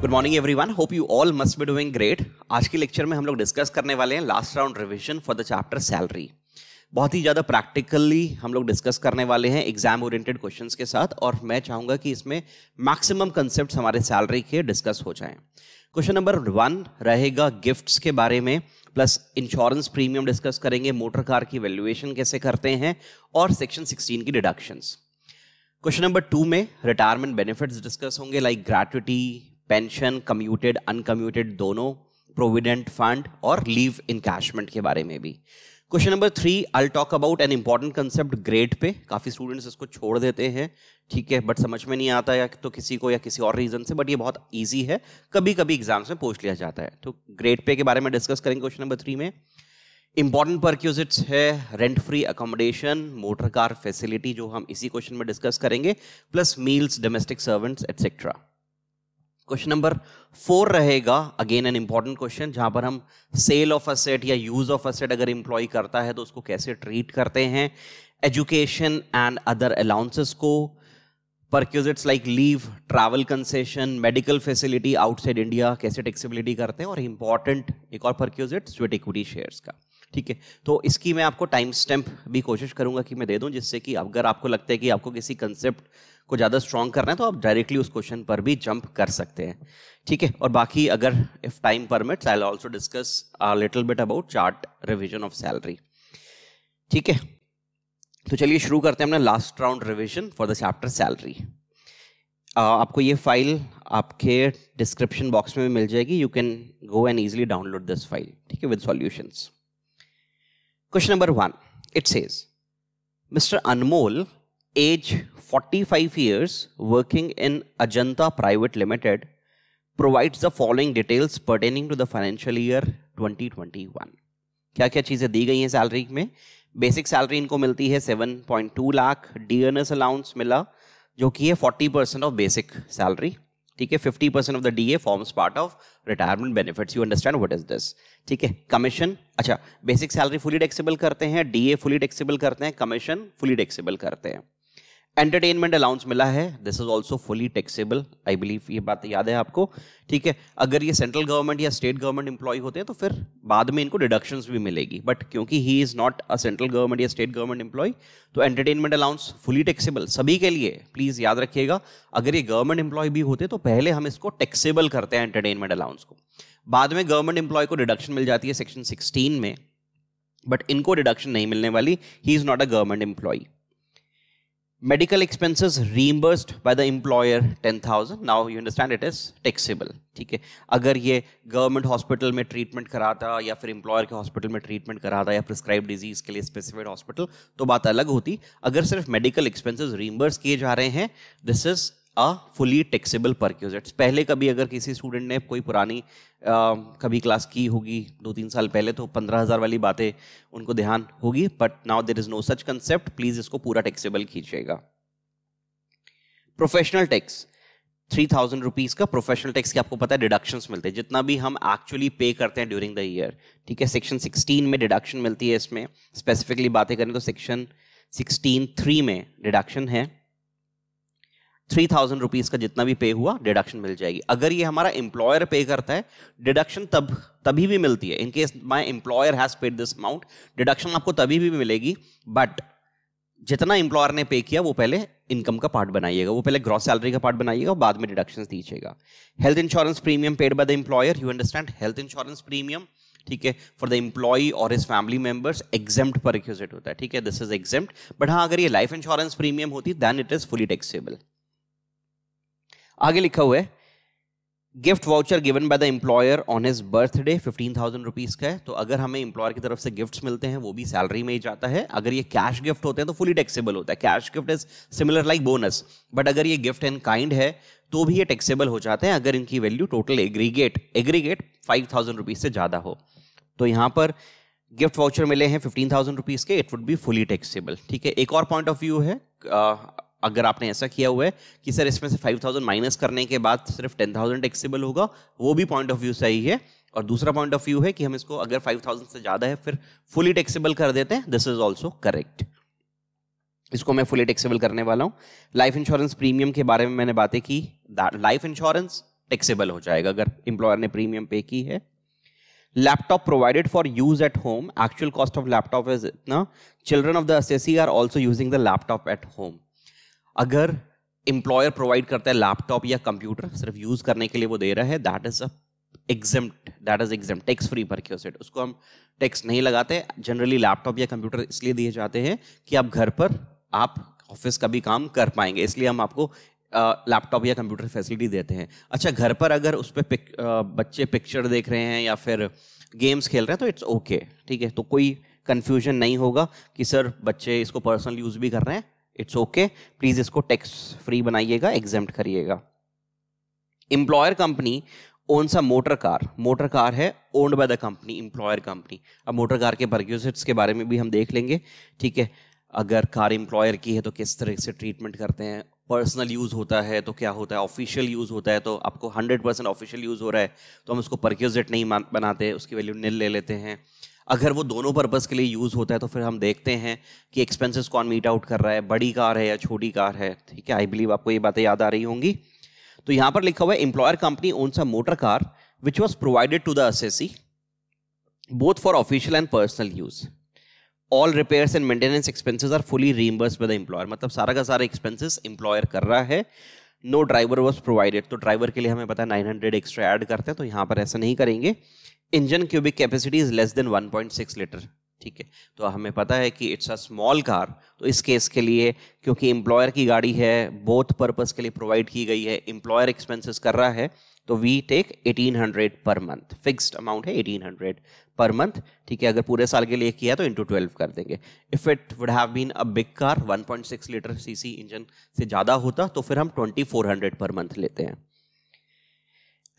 Good morning everyone hope you all must be doing great आज के lecture में हम लोग डिस्कस करने वाले हैं last round revision for the chapter salary बहुत ही ज़्यादा प्रैक्टिकली हम लोग डिस्कस करने वाले हैं एग्जाम ओरिएंटेड क्वेश्चंस के साथ और मैं चाहूँगा कि इसमें मैक्सिमम कंसेप्ट हमारे सैलरी के डिस्कस हो जाएं क्वेश्चन नंबर वन रहेगा गिफ्ट्स के बारे में प्लस इंश्योरेंस प्रीमियम डिस्कस करेंगे मोटर कार की वैल्यूएशन कैसे करते हैं और सेक्शन सिक्सटीन की डिडक्शंस क्वेश्चन नंबर टू में रिटायरमेंट बेनिफिट्स डिस्कस होंगे like gratuity pension commuted uncommuted दोनों प्रोविडेंट फंड और लीव इनकैशमेंट के बारे में भी question number three I talk about an important concept grade pay काफ़ी स्टूडेंट्स इसको छोड़ देते हैं ठीक है बट समझ में नहीं आता या तो किसी को या किसी और रीजन से बट ये बहुत ईजी है कभी कभी एग्जाम्स में पूछ लिया जाता है तो ग्रेड पे के बारे में डिस्कस करेंगे क्वेश्चन नंबर थ्री में इंपॉर्टेंट परक्यूजिट्स है rent free accommodation motor car facility जो हम इसी क्वेश्चन में डिस्कस करेंगे plus meals domestic servants etcetera question number four रहेगा अगेन एन इंपॉर्टेंट क्वेश्चन जहां पर हम सेल ऑफ असेट या यूज ऑफ असेट अगर इंप्लॉय करता है तो उसको कैसे ट्रीट करते हैं एजुकेशन एंड अदर अलाउंसेस को perquisites like leave travel concession medical facility outside India कैसे टेक्सीबिलिटी करते हैं और इंपॉर्टेंट एक और परक्यूजिट स्वेट इक्विटी शेयर का ठीक है तो इसकी मैं आपको टाइम स्टैम्प भी कोशिश करूंगा कि मैं दे दूं जिससे कि अगर आपको लगता है कि आपको किसी कंसेप्ट को ज़्यादा स्ट्रॉन्ग करना है तो आप डायरेक्टली उस क्वेश्चन पर भी जंप कर सकते हैं ठीक है और बाकी अगर if time permit I also discuss little bit about chart revision of salary ठीक है तो चलिए शुरू करते हैं अपना last round revision for the chapter salary आपको ये फाइल आपके डिस्क्रिप्शन बॉक्स में भी मिल जाएगी you can go and easily download this file ठीक है with solutions question number one it says mister Anmol age 45 years, working in Ajanta Private Limited, provides the following details pertaining to the financial year 2021. क्या क्या चीज़ें दी गई हैं salary में basic salary इनको मिलती है 7.2 लाख डीएनएस अलाउंस मिला जो कि है 40 परसेंट ऑफ बेसिक सैलरी ठीक है 50 percent of the D A forms part of retirement benefits you understand what is this ठीक है कमीशन अच्छा बेसिक सैलरी फुली टेक्सीबल करते हैं डी ए फुली टेक्सीबल करते हैं कमीशन फुली टेक्सीबल करते हैं एंटरटेनमेंट अलाउंस मिला है this is also fully taxable I believe ये बात याद है आपको ठीक है अगर ये सेंट्रल गवर्नमेंट या स्टेट गवर्नमेंट एम्प्लॉय होते हैं तो फिर बाद में इनको डिडक्शन भी मिलेगी बट क्योंकि he is not a central government या स्टेट गवर्नमेंट एम्प्लॉय तो एंटरटेनमेंट अलाउंस फुली टैक्सेबल सभी के लिए प्लीज़ याद रखिएगा अगर ये गवर्नमेंट एम्प्लॉय भी होते तो पहले हम इसको टैक्सेबल करते हैं एंटरटेनमेंट अलाउंस को बाद में गवर्नमेंट एम्प्लॉय को डिडक्शन मिल जाती है सेक्शन सिक्सटीन में बट इनको डिडक्शन नहीं मिलने वाली he is not a government employee medical expenses by the employer ten 10000 now you understand it is taxable ठीक है अगर ये गवर्नमेंट हॉस्पिटल में ट्रीटमेंट करा था या फिर एम्प्लॉयर के हॉस्पिटल में ट्रीटमेंट करा था या प्रिस्क्राइब डिजीज के लिए स्पेसिफाइड हॉस्पिटल तो बात अलग होती अगर सिर्फ मेडिकल एक्सपेंसेस रीइंबर्स किए जा रहे हैं this is a fully taxable perquisites पहले कभी अगर किसी स्टूडेंट ने कोई पुरानी आ, कभी क्लास की होगी दो तीन साल पहले तो पंद्रह हज़ार वाली बातें उनको ध्यान होगी but now there is no such concept please इसको पूरा टेक्सेबल खींचेगा professional tax three thousand rupees का प्रोफेशनल टैक्स की आपको पता है डिडक्शन मिलते हैं जितना भी हम एक्चुअली पे करते हैं ड्यूरिंग द ईयर ठीक है सेक्शन सिक्सटीन में डिडक्शन मिलती है इसमें स्पेसिफिकली बातें करें तो सेक्शन सिक्सटीन थ्री में डिडक्शन है थ्री थाउजेंड रुपीज़ का जितना भी पे हुआ डिडक्शन मिल जाएगी अगर ये हमारा एम्प्लॉयर पे करता है डिडक्शन तब तभी भी मिलती है in case my employer has paid this amount deduction आपको तभी भी मिलेगी बट जितना एम्प्लॉयर ने पे किया वो पहले इनकम का पार्ट बनाइएगा वो पहले ग्रॉस सैलरी का पार्ट बनाइएगा और बाद में डिडक्शन दीजिएगा health insurance premium paid by the employer you understand health insurance premium ठीक है फॉर द एम्प्लॉय और his family members exempt perquisite होता है ठीक है दिस इज एग्जेम्प्ट बट हाँ अगर ये लाइफ इंश्योरेंस प्रीमियम होती then it is fully taxable आगे लिखा हुआ है gift voucher given by the employer on his birthday fifteen thousand rupees का है तो अगर हमें एम्प्लॉयर की तरफ से गिफ्ट्स मिलते हैं वो भी सैलरी में ही जाता है अगर ये कैश गिफ्ट होते हैं तो फुली टैक्सेबल होता है cash gift is similar like bonus but अगर ये गिफ्ट इन काइंड है तो भी ये टैक्सेबल हो जाते हैं अगर इनकी value total aggregate aggregate five thousand rupees से ज़्यादा हो तो यहां पर गिफ्ट वाउचर मिले हैं फिफ्टीन थाउजेंड रुपीज़ के it would be fully taxable ठीक है एक और पॉइंट ऑफ व्यू है अगर आपने ऐसा किया हुआ है कि सर इसमें से 5000 माइनस करने के बाद सिर्फ 10000 थाउजेंड टैक्सेबल होगा वो भी पॉइंट ऑफ व्यू सही है और दूसरा पॉइंट ऑफ व्यू है कि हम इसको अगर 5000 से ज़्यादा है फिर फुली टैक्सेबल कर देते हैं दिस इज ऑल्सो करेक्ट इसको मैं फुली टैक्सेबल करने वाला हूँ लाइफ इंश्योरेंस प्रीमियम के बारे में मैंने बातें की लाइफ इंश्योरेंस टैक्सेबल हो जाएगा अगर इंप्लॉयर ने प्रीमियम पे की है laptop provided for use at home actual cost of laptop is इतना children of the S are also using the laptop at home अगर एम्प्लॉयर प्रोवाइड करता है लैपटॉप या कंप्यूटर सिर्फ यूज करने के लिए वो दे रहा है that is a exempt that is exempt tax free पर के उसको हम टैक्स नहीं लगाते जनरली लैपटॉप या कंप्यूटर इसलिए दिए जाते हैं कि आप घर पर आप ऑफिस का भी काम कर पाएंगे इसलिए हम आपको लैपटॉप या कंप्यूटर फैसिलिटी देते हैं अच्छा घर पर अगर उस पर पिक, बच्चे पिक्चर देख रहे हैं या फिर गेम्स खेल रहे हैं तो इट्स ओके ठीक है तो कोई कन्फ्यूजन नहीं होगा कि सर बच्चे इसको पर्सनल यूज़ भी कर रहे हैं इट्स ओके प्लीज इसको टैक्स फ्री बनाइएगा एग्जाम करिएगा employer company owns a motor car motor car है owned by the company employer company अब मोटर कार के परक्यूसिट्स के बारे में भी हम देख लेंगे ठीक है अगर कार इंप्लॉयर की है तो किस तरह से ट्रीटमेंट करते हैं पर्सनल यूज़ होता है तो क्या होता है ऑफिशियल यूज़ होता है तो आपको 100 परसेंट ऑफिशियल यूज़ हो रहा है तो हम उसको परक्यूजिट नहीं बनाते उसकी वैल्यू निल ले लेते हैं अगर वो दोनों पर्पज़ के लिए यूज़ होता है तो फिर हम देखते हैं कि एक्सपेंसेस कौन मीट आउट कर रहा है बड़ी कार है या छोटी कार है ठीक है आई बिलीव आपको ये बातें याद आ रही होंगी तो यहां पर लिखा हुआ है employer company owns a motor car which was provided to the assessee both for official and personal use all repair and maintenance expenses are fully reimbursed by the employer मतलब सारा का सारा एक्सपेंसिस एम्प्लॉयर कर रहा है no driver was provided तो driver के लिए हमें पता है हंड्रेड एक्स्ट्रा एड करते हैं तो यहाँ पर ऐसा नहीं करेंगे engine cubic capacity is less than 1.6 litre ठीक है तो हमें पता है कि इट्स अ स्मॉल कार तो इस केस के लिए क्योंकि एम्प्लॉयर की गाड़ी है बोथ पर्पस के लिए प्रोवाइड की गई है एम्प्लॉयर एक्सपेंसेस कर रहा है तो we take 1800 per month fixed amount है 1800 पर मंथ ठीक है अगर पूरे साल के लिए किया तो इंटू ट्वेल्व कर देंगे if it would have been a big car 1.6 litre CC engine से ज़्यादा होता तो फिर हम 2400 पर मंथ लेते हैं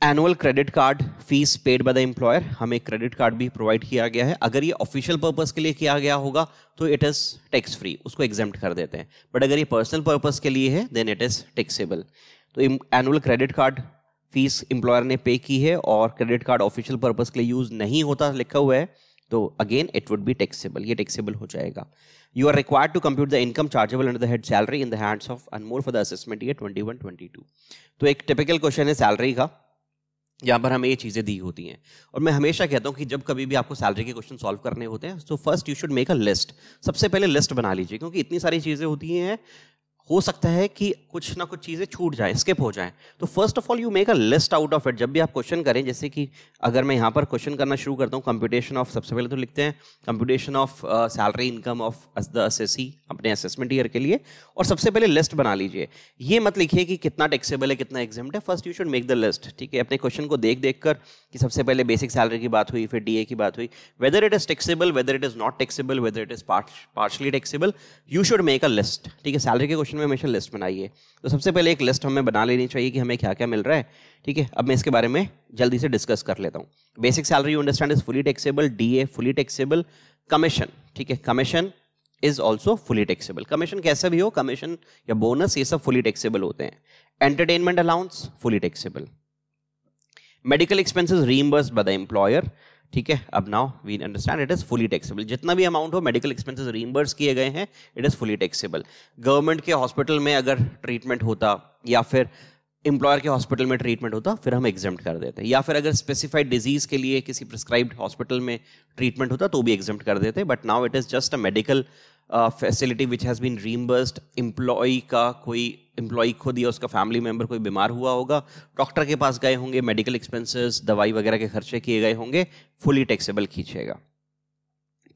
annual credit card fees paid by the employer हमें क्रेडिट कार्ड भी प्रोवाइड किया गया है अगर ये ऑफिशियल पर्पस के लिए किया गया होगा तो इट इज़ टैक्स फ्री उसको एग्जेम्प्ट कर देते हैं बट अगर ये पर्सनल पर्पस के लिए है देन इट इज़ टैक्सेबल तो annual credit card fees employer ने पे की है और क्रेडिट कार्ड ऑफिशियल पर्पज़ के लिए यूज़ नहीं होता लिखा हुआ है तो again it would be taxable ये टैक्सेबल हो जाएगा you are required to compute the income chargeable under the head salary in the hands of Anmol for the assessment year twenty one twenty two तो एक टिपिकल क्वेश्चन है salary का यहाँ पर हमें ये चीज़ें दी होती हैं और मैं हमेशा कहता हूँ कि जब कभी भी आपको सैलरी के क्वेश्चन सॉल्व करने होते हैं तो first you should make a list सबसे पहले लिस्ट बना लीजिए क्योंकि इतनी सारी चीज़ें होती हैं हो सकता है कि कुछ ना कुछ चीज़ें छूट जाए स्किप हो जाए तो first of all you make a list out of it जब भी आप क्वेश्चन करें जैसे कि अगर मैं यहाँ पर क्वेश्चन करना शुरू करता हूँ कंप्यूटेशन ऑफ सबसे पहले तो लिखते हैं computation of salary income of the assessee अपने असेसमेंट ईयर के लिए और सबसे पहले लिस्ट बना लीजिए ये मत लिखिए कि कितना टैक्सेबल है कितना एग्जाम है first you should make the list ठीक है अपने क्वेश्चन को देख देख कर कि सबसे पहले बेसिक सैलरी की बात हुई फिर डी की बात हुई whether it is taxable whether it is not taxable whether it is partially taxable you should make a list ठीक है सैलरी के क्वेश्चन में हमेशा लिस्ट बनाइए तो सबसे पहले एक लिस्ट हमें बना लेनी चाहिए कि हमें क्या क्या मिल रहा है ठीक है अब मैं इसके बारे में जल्दी से डिस्कस कर लेता हूँ basic salary you understand is fully taxable D fully taxable commission ठीक है commission is also fully taxable commission कैसा भी हो कमीशन या बोनस ये सब फुली टैक्सेबल होते हैं entertainment allowance fully taxable medical expenses reimbursed by the employer ठीक है अब now we understand it is fully taxable जितना भी अमाउंट हो मेडिकल एक्सपेंसेस रीम्बर्स किए गए हैं it is fully taxable government के हॉस्पिटल में अगर ट्रीटमेंट होता या फिर एम्प्लॉयर के हॉस्पिटल में ट्रीटमेंट होता फिर हम एग्जाम कर देते या फिर अगर स्पेसिफाइड डिजीज के लिए किसी प्रिस्क्राइब्ड हॉस्पिटल में ट्रीटमेंट होता तो भी एग्जाम कर देते but now it is just a medical facility which has been reimbursed employee का कोई एम्प्लॉई खुद या उसका फैमिली मेम्बर कोई बीमार हुआ होगा डॉक्टर के पास गए होंगे मेडिकल एक्सपेंसेस दवाई वगैरह के खर्चे किए गए होंगे फुली टैक्सेबल खींचेगा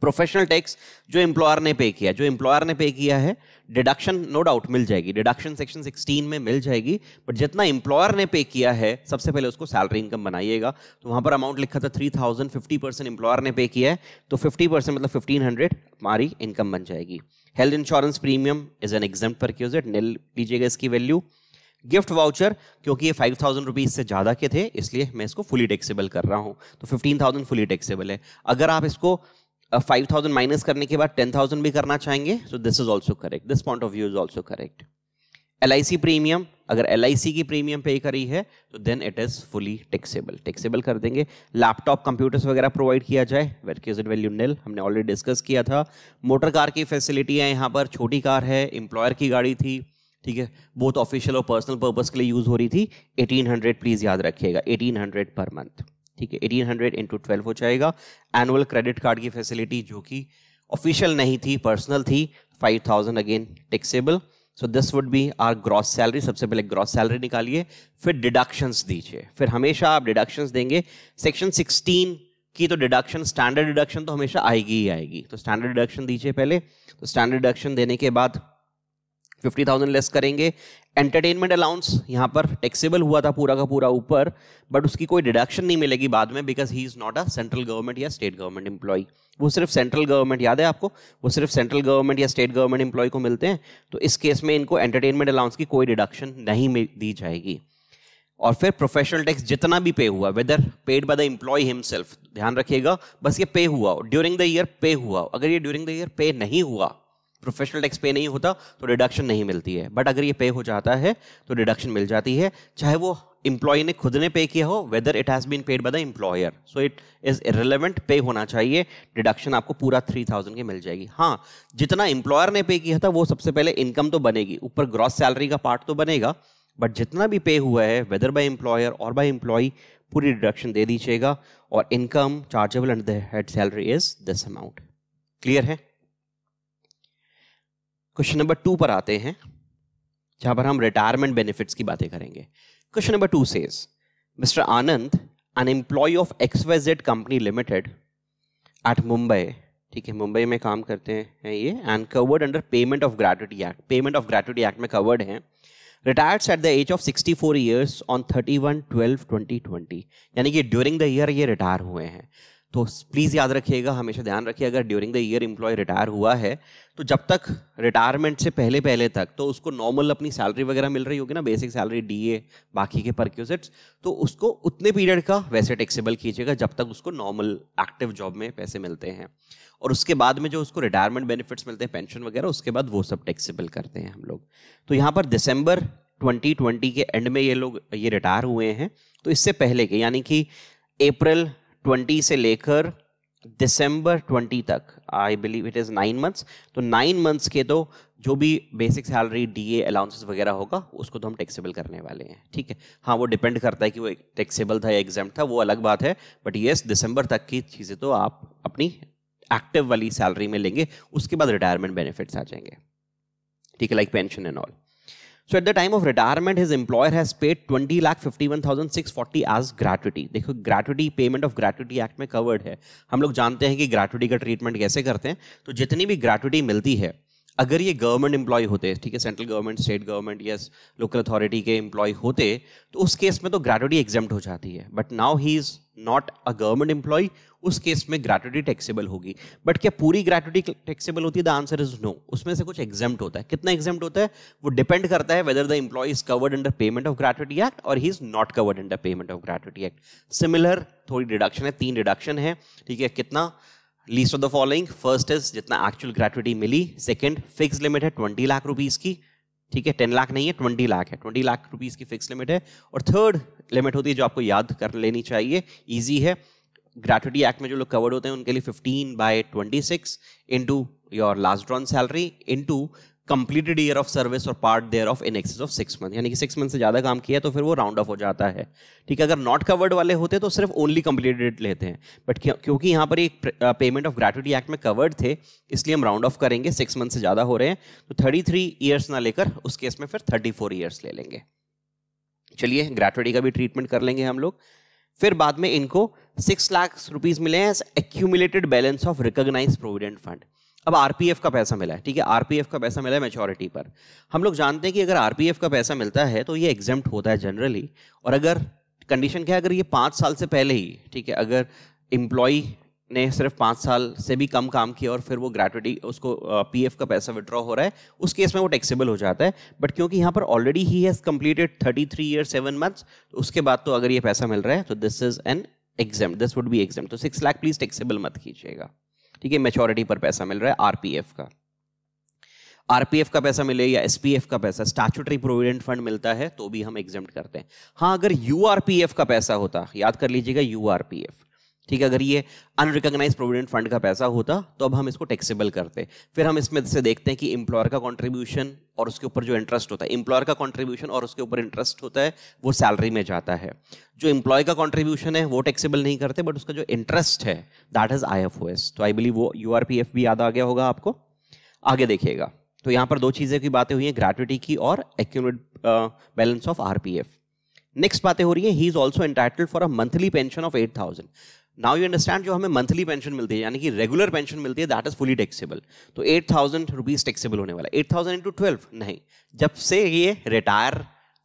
प्रोफेशनल टैक्स जो एम्प्लॉयर ने पे किया जो एम्प्लॉयर ने पे किया है डिडक्शन नो डाउट मिल जाएगी डिडक्शन सेक्शन 16 में मिल जाएगी बट जितना एम्प्लॉयर ने पे किया है सबसे पहले उसको सैलरी इनकम बनाइएगा तो वहां पर अमाउंट लिखा था 3000 थाउजेंड फिफ्टी परसेंट एम्प्लॉयर ने पे किया है तो 50 परसेंट मतलब 1500 हंड्रेड हमारी इनकम बन जाएगी health insurance premium is an exempt पर निल लीजिएगा इसकी वैल्यू गिफ्ट वाउचर क्योंकि ये फाइव थाउजेंड रुपीज़ से ज़्यादा के थे इसलिए मैं इसको फुली टैक्सेबल कर रहा हूँ तो फिफ्टीन थाउजेंड फुली टैक्सेबल है अगर आप इसको फाइव थाउजेंड माइनस करने के बाद टेन थाउजेंड भी करना चाहेंगे so this is also correct this point of view is also correct L I C premium अगर एल आई सी की प्रीमियम पे करी है तो then it is fully taxable taxable कर देंगे लैपटॉप कंप्यूटर्स वगैरह प्रोवाइड किया जाए वेट वैल्यू नेल हमने ऑलरेडी डिस्कस किया था मोटर कार की फैसिलिटी है यहाँ पर छोटी कार है एम्प्लॉयर की गाड़ी थी ठीक है बोथ ऑफिशियल और पर्सनल पर्पज के लिए यूज हो रही थी एटीन हंड्रेड प्लीज याद रखिएगा एटीन हंड्रेड पर मंथ ठीक है एटीन हंड्रेड इंटू ट्वेल्व हो जाएगा एनुअल क्रेडिट कार्ड की फैसिलिटी जो कि ऑफिशियल नहीं थी पर्सनल थी five thousand again taxable so this would be our gross salary सबसे पहले ग्रॉस सैलरी निकालिए फिर डिडक्शंस दीजिए फिर हमेशा आप डिडक्शंस देंगे सेक्शन सिक्सटीन की तो डिडक्शन स्टैंडर्ड डिडक्शन तो हमेशा आएगी ही आएगी तो स्टैंडर्ड डिडक्शन दीजिए पहले तो स्टैंडर्ड डिडक्शन देने के बाद फिफ्टी थाउजेंड लेस करेंगे एंटरटेनमेंट अलाउंस यहाँ पर टैक्सेबल हुआ था पूरा का पूरा ऊपर बट उसकी कोई डिडक्शन नहीं मिलेगी बाद में because he is not a central government या स्टेट गवर्नमेंट एम्प्लॉई वो सिर्फ सेंट्रल गवर्नमेंट याद है आपको वो सिर्फ सेंट्रल गवर्नमेंट या स्टेट गवर्नमेंट एम्प्लॉय को मिलते हैं तो इस केस में इनको एंटरटेनमेंट अलाउंस की कोई डिडक्शन नहीं दी जाएगी और फिर प्रोफेशनल टैक्स जितना भी पे हुआ whether paid by the employee himself ध्यान रखिएगा बस ये पे हुआ ड्यूरिंग द ईयर पे हुआ अगर ये ड्यूरिंग द ईयर पे नहीं हुआ प्रोफेशनल टैक्स पे नहीं होता तो डिडक्शन नहीं मिलती है बट अगर ये पे हो जाता है तो डिडक्शन मिल जाती है चाहे वो एम्प्लॉय ने खुद ने पे किया हो whether it has been paid by the employer so it is relevant pay होना चाहिए डिडक्शन आपको पूरा थ्री थाउजेंड की मिल जाएगी हाँ जितना इम्प्लॉयर ने पे किया था वो सबसे पहले इनकम तो बनेगी ऊपर ग्रॉस सैलरी का पार्ट तो बनेगा बट जितना भी पे हुआ है वेदर बाय एम्प्लॉयर और बाय एम्प्लॉय पूरी डिडक्शन दे दीजिएगा और income chargeable under the head salary is this amount clear है क्वेश्चन नंबर टू पर आते हैं जहां पर हम रिटायरमेंट बेनिफिट्स की बातें करेंगे question number two says mister Anand an employee of XYZ company limited at Mumbai ठीक है मुंबई में काम करते हैं ये and covered under payment of gratuity act payment of gratuity act में कवर्ड है retired at the age of sixty four years on thirty one twelve twenty twenty यानी कि ड्यूरिंग द ईयर ये रिटायर हुए हैं तो प्लीज़ याद रखिएगा हमेशा ध्यान रखिए अगर during the year employee retire हुआ है तो जब तक रिटायरमेंट से पहले पहले तक तो उसको नॉर्मल अपनी सैलरी वगैरह मिल रही होगी ना बेसिक सैलरी डी ए बाकी के परक्यूजिट्स तो उसको उतने पीरियड का वैसे टेक्सीबल कीजिएगा जब तक उसको नॉर्मल एक्टिव जॉब में पैसे मिलते हैं और उसके बाद में जो उसको रिटायरमेंट बेनिफिट्स मिलते हैं पेंशन वगैरह उसके बाद वो सब टेक्सीबल करते हैं हम लोग तो यहाँ पर दिसंबर 2020 के एंड में ये लोग ये रिटायर हुए हैं तो इससे पहले के यानी कि अप्रैल ट्वेंटी से लेकर दिसंबर ट्वेंटी तक I believe it is nine months तो नाइन मंथ्स के तो जो भी basic salary D A allowances वगैरह होगा उसको तो हम टैक्सेबल करने वाले हैं ठीक है हाँ वो डिपेंड करता है कि वो टैक्सेबल था या एग्जाम था वो अलग बात है बट येस दिसंबर तक की चीज़ें तो आप अपनी एक्टिव वाली सैलरी में लेंगे उसके बाद रिटायरमेंट बेनिफिट्स आ जाएंगे ठीक है like pension and all at the time of retirement his employer has paid twenty lakh fifty one thousand six forty as gratuity. देखो gratuity payment of gratuity act में कवर्ड है हम लोग जानते हैं कि gratuity का ट्रीटमेंट कैसे करते हैं तो जितनी भी ग्रेटुटी मिलती है अगर ये गवर्नमेंट एम्प्लॉय होते ठीक है सेंट्रल गवर्नमेंट स्टेट गवर्नमेंट या लोकल अथॉरिटी के एम्प्लॉय होते तो उस केस में तो ग्रेटुटी एग्जाम हो जाती है but now he is not a government employee उस केस में ग्रेटुटी टैक्सेबल होगी बट क्या पूरी ग्रेटुटी टैक्सेबल होती है द आंसर इज नो उसमें से कुछ एग्जाम होता है कितना एग्जाम होता है वो डिपेंड करता है whether the employee is covered under payment of gratuity act और he is not covered under payment of gratuity act similar थोड़ी डिडक्शन है तीन डिडक्शन है ठीक है कितना least of the following first is जितना एक्चुअल ग्रेटुटी मिली सेकेंड फिक्स लिमिट है ट्वेंटी लाख रुपीज की ठीक है टेन लाख नहीं है ट्वेंटी लाख है ट्वेंटी लाख रुपीज की फिक्स लिमिट है और थर्ड लिमिट होती है जो आपको याद कर लेनी चाहिए ईजी है ग्रेचुटी एक्ट में जो लोग कवर्ड होते हैं उनके लिए 15 by 26 six into your last drawn salary into completed year of service और part thereof in excess of six month यानी कि सिक्स मंथ से ज़्यादा काम किया तो फिर वो राउंड ऑफ हो जाता है ठीक है अगर नॉट कवर्ड वाले होते तो सिर्फ ओनली कंप्लीटेड लेते हैं बट क्योंकि यहाँ पर एक पेमेंट ऑफ ग्रेचुटी एक्ट में कवर्ड थे इसलिए हम राउंड ऑफ करेंगे सिक्स मंथ से ज़्यादा हो रहे हैं तो थर्टी थ्री ईयर्स ना लेकर उस केस में फिर थर्टी फोर ईयर्स ले लेंगे चलिए ग्रेचुटी का भी ट्रीटमेंट कर लेंगे हम लोग फिर बाद में इनको सिक्स लाख रुपीज मिले हैं accumulated balance of recognised provident fund अब आरपीएफ का पैसा मिला है ठीक है आरपीएफ का पैसा मिला है मेचोरिटी पर हम लोग जानते हैं कि अगर आरपीएफ का पैसा मिलता है तो ये एग्जाम होता है जनरली और अगर कंडीशन क्या है अगर ये पाँच साल से पहले ही ठीक है अगर एम्प्लॉय ने सिर्फ पाँच साल से भी कम काम किया और फिर वो ग्रेटुटी उसको पी का पैसा विड्रॉ हो रहा है उस केस में वो टैक्सेबल हो जाता है बट क्योंकि यहाँ पर already he has completed thirty three year seven months उसके बाद तो अगर ये पैसा मिल रहा है तो this is an exempt this would be exempt तो सिक्स लाख प्लीज टैक्सेबल मत कीजिएगा ठीक है मेचोरिटी पर पैसा मिल रहा है आरपीएफ का आरपीएफ का पैसा मिले या एस का पैसा स्टैचुटरी प्रोविडेंट फंड मिलता है तो भी हम एग्जाम करते हैं हाँ अगर यू का पैसा होता याद कर लीजिएगा यू ठीक है अगर ये अनरिकग्नाइज प्रोविडेंट फंड का पैसा होता तो अब हम इसको टैक्सेबल करते फिर हम इसमें से देखते हैं कि इंप्लॉयर का कॉन्ट्रीब्यूशन और उसके ऊपर जो इंटरेस्ट होता है इंप्लॉयर का कॉन्ट्रीब्यूशन और उसके ऊपर इंटरेस्ट होता है वो सैलरी में जाता है जो इंप्लॉय का कॉन्ट्रीब्यूशन है वो टैक्सेबल नहीं करते बट उसका जो इंटरेस्ट है that is I F O S तो आई बिलीव वो यू आर पी एफ भी याद आ गया होगा आपको आगे देखिएगा तो यहाँ पर दो चीज़ें की बातें हुई हैं ग्रेचुटी की और accumulated balance of R next बातें हो रही है he is also entitle for a monthly pension of eight thousand now you understand जो हमें मंथली पेंशन मिलती है यानी कि रेगुलर पेंशन मिलती है दैट इज फुली टैक्सेबल तो एट थाउजेंड रुपीज टैक्सेबल होने वाला एट थाउजेंड इंटू ट्वेल्व नहीं जब से ये रिटायर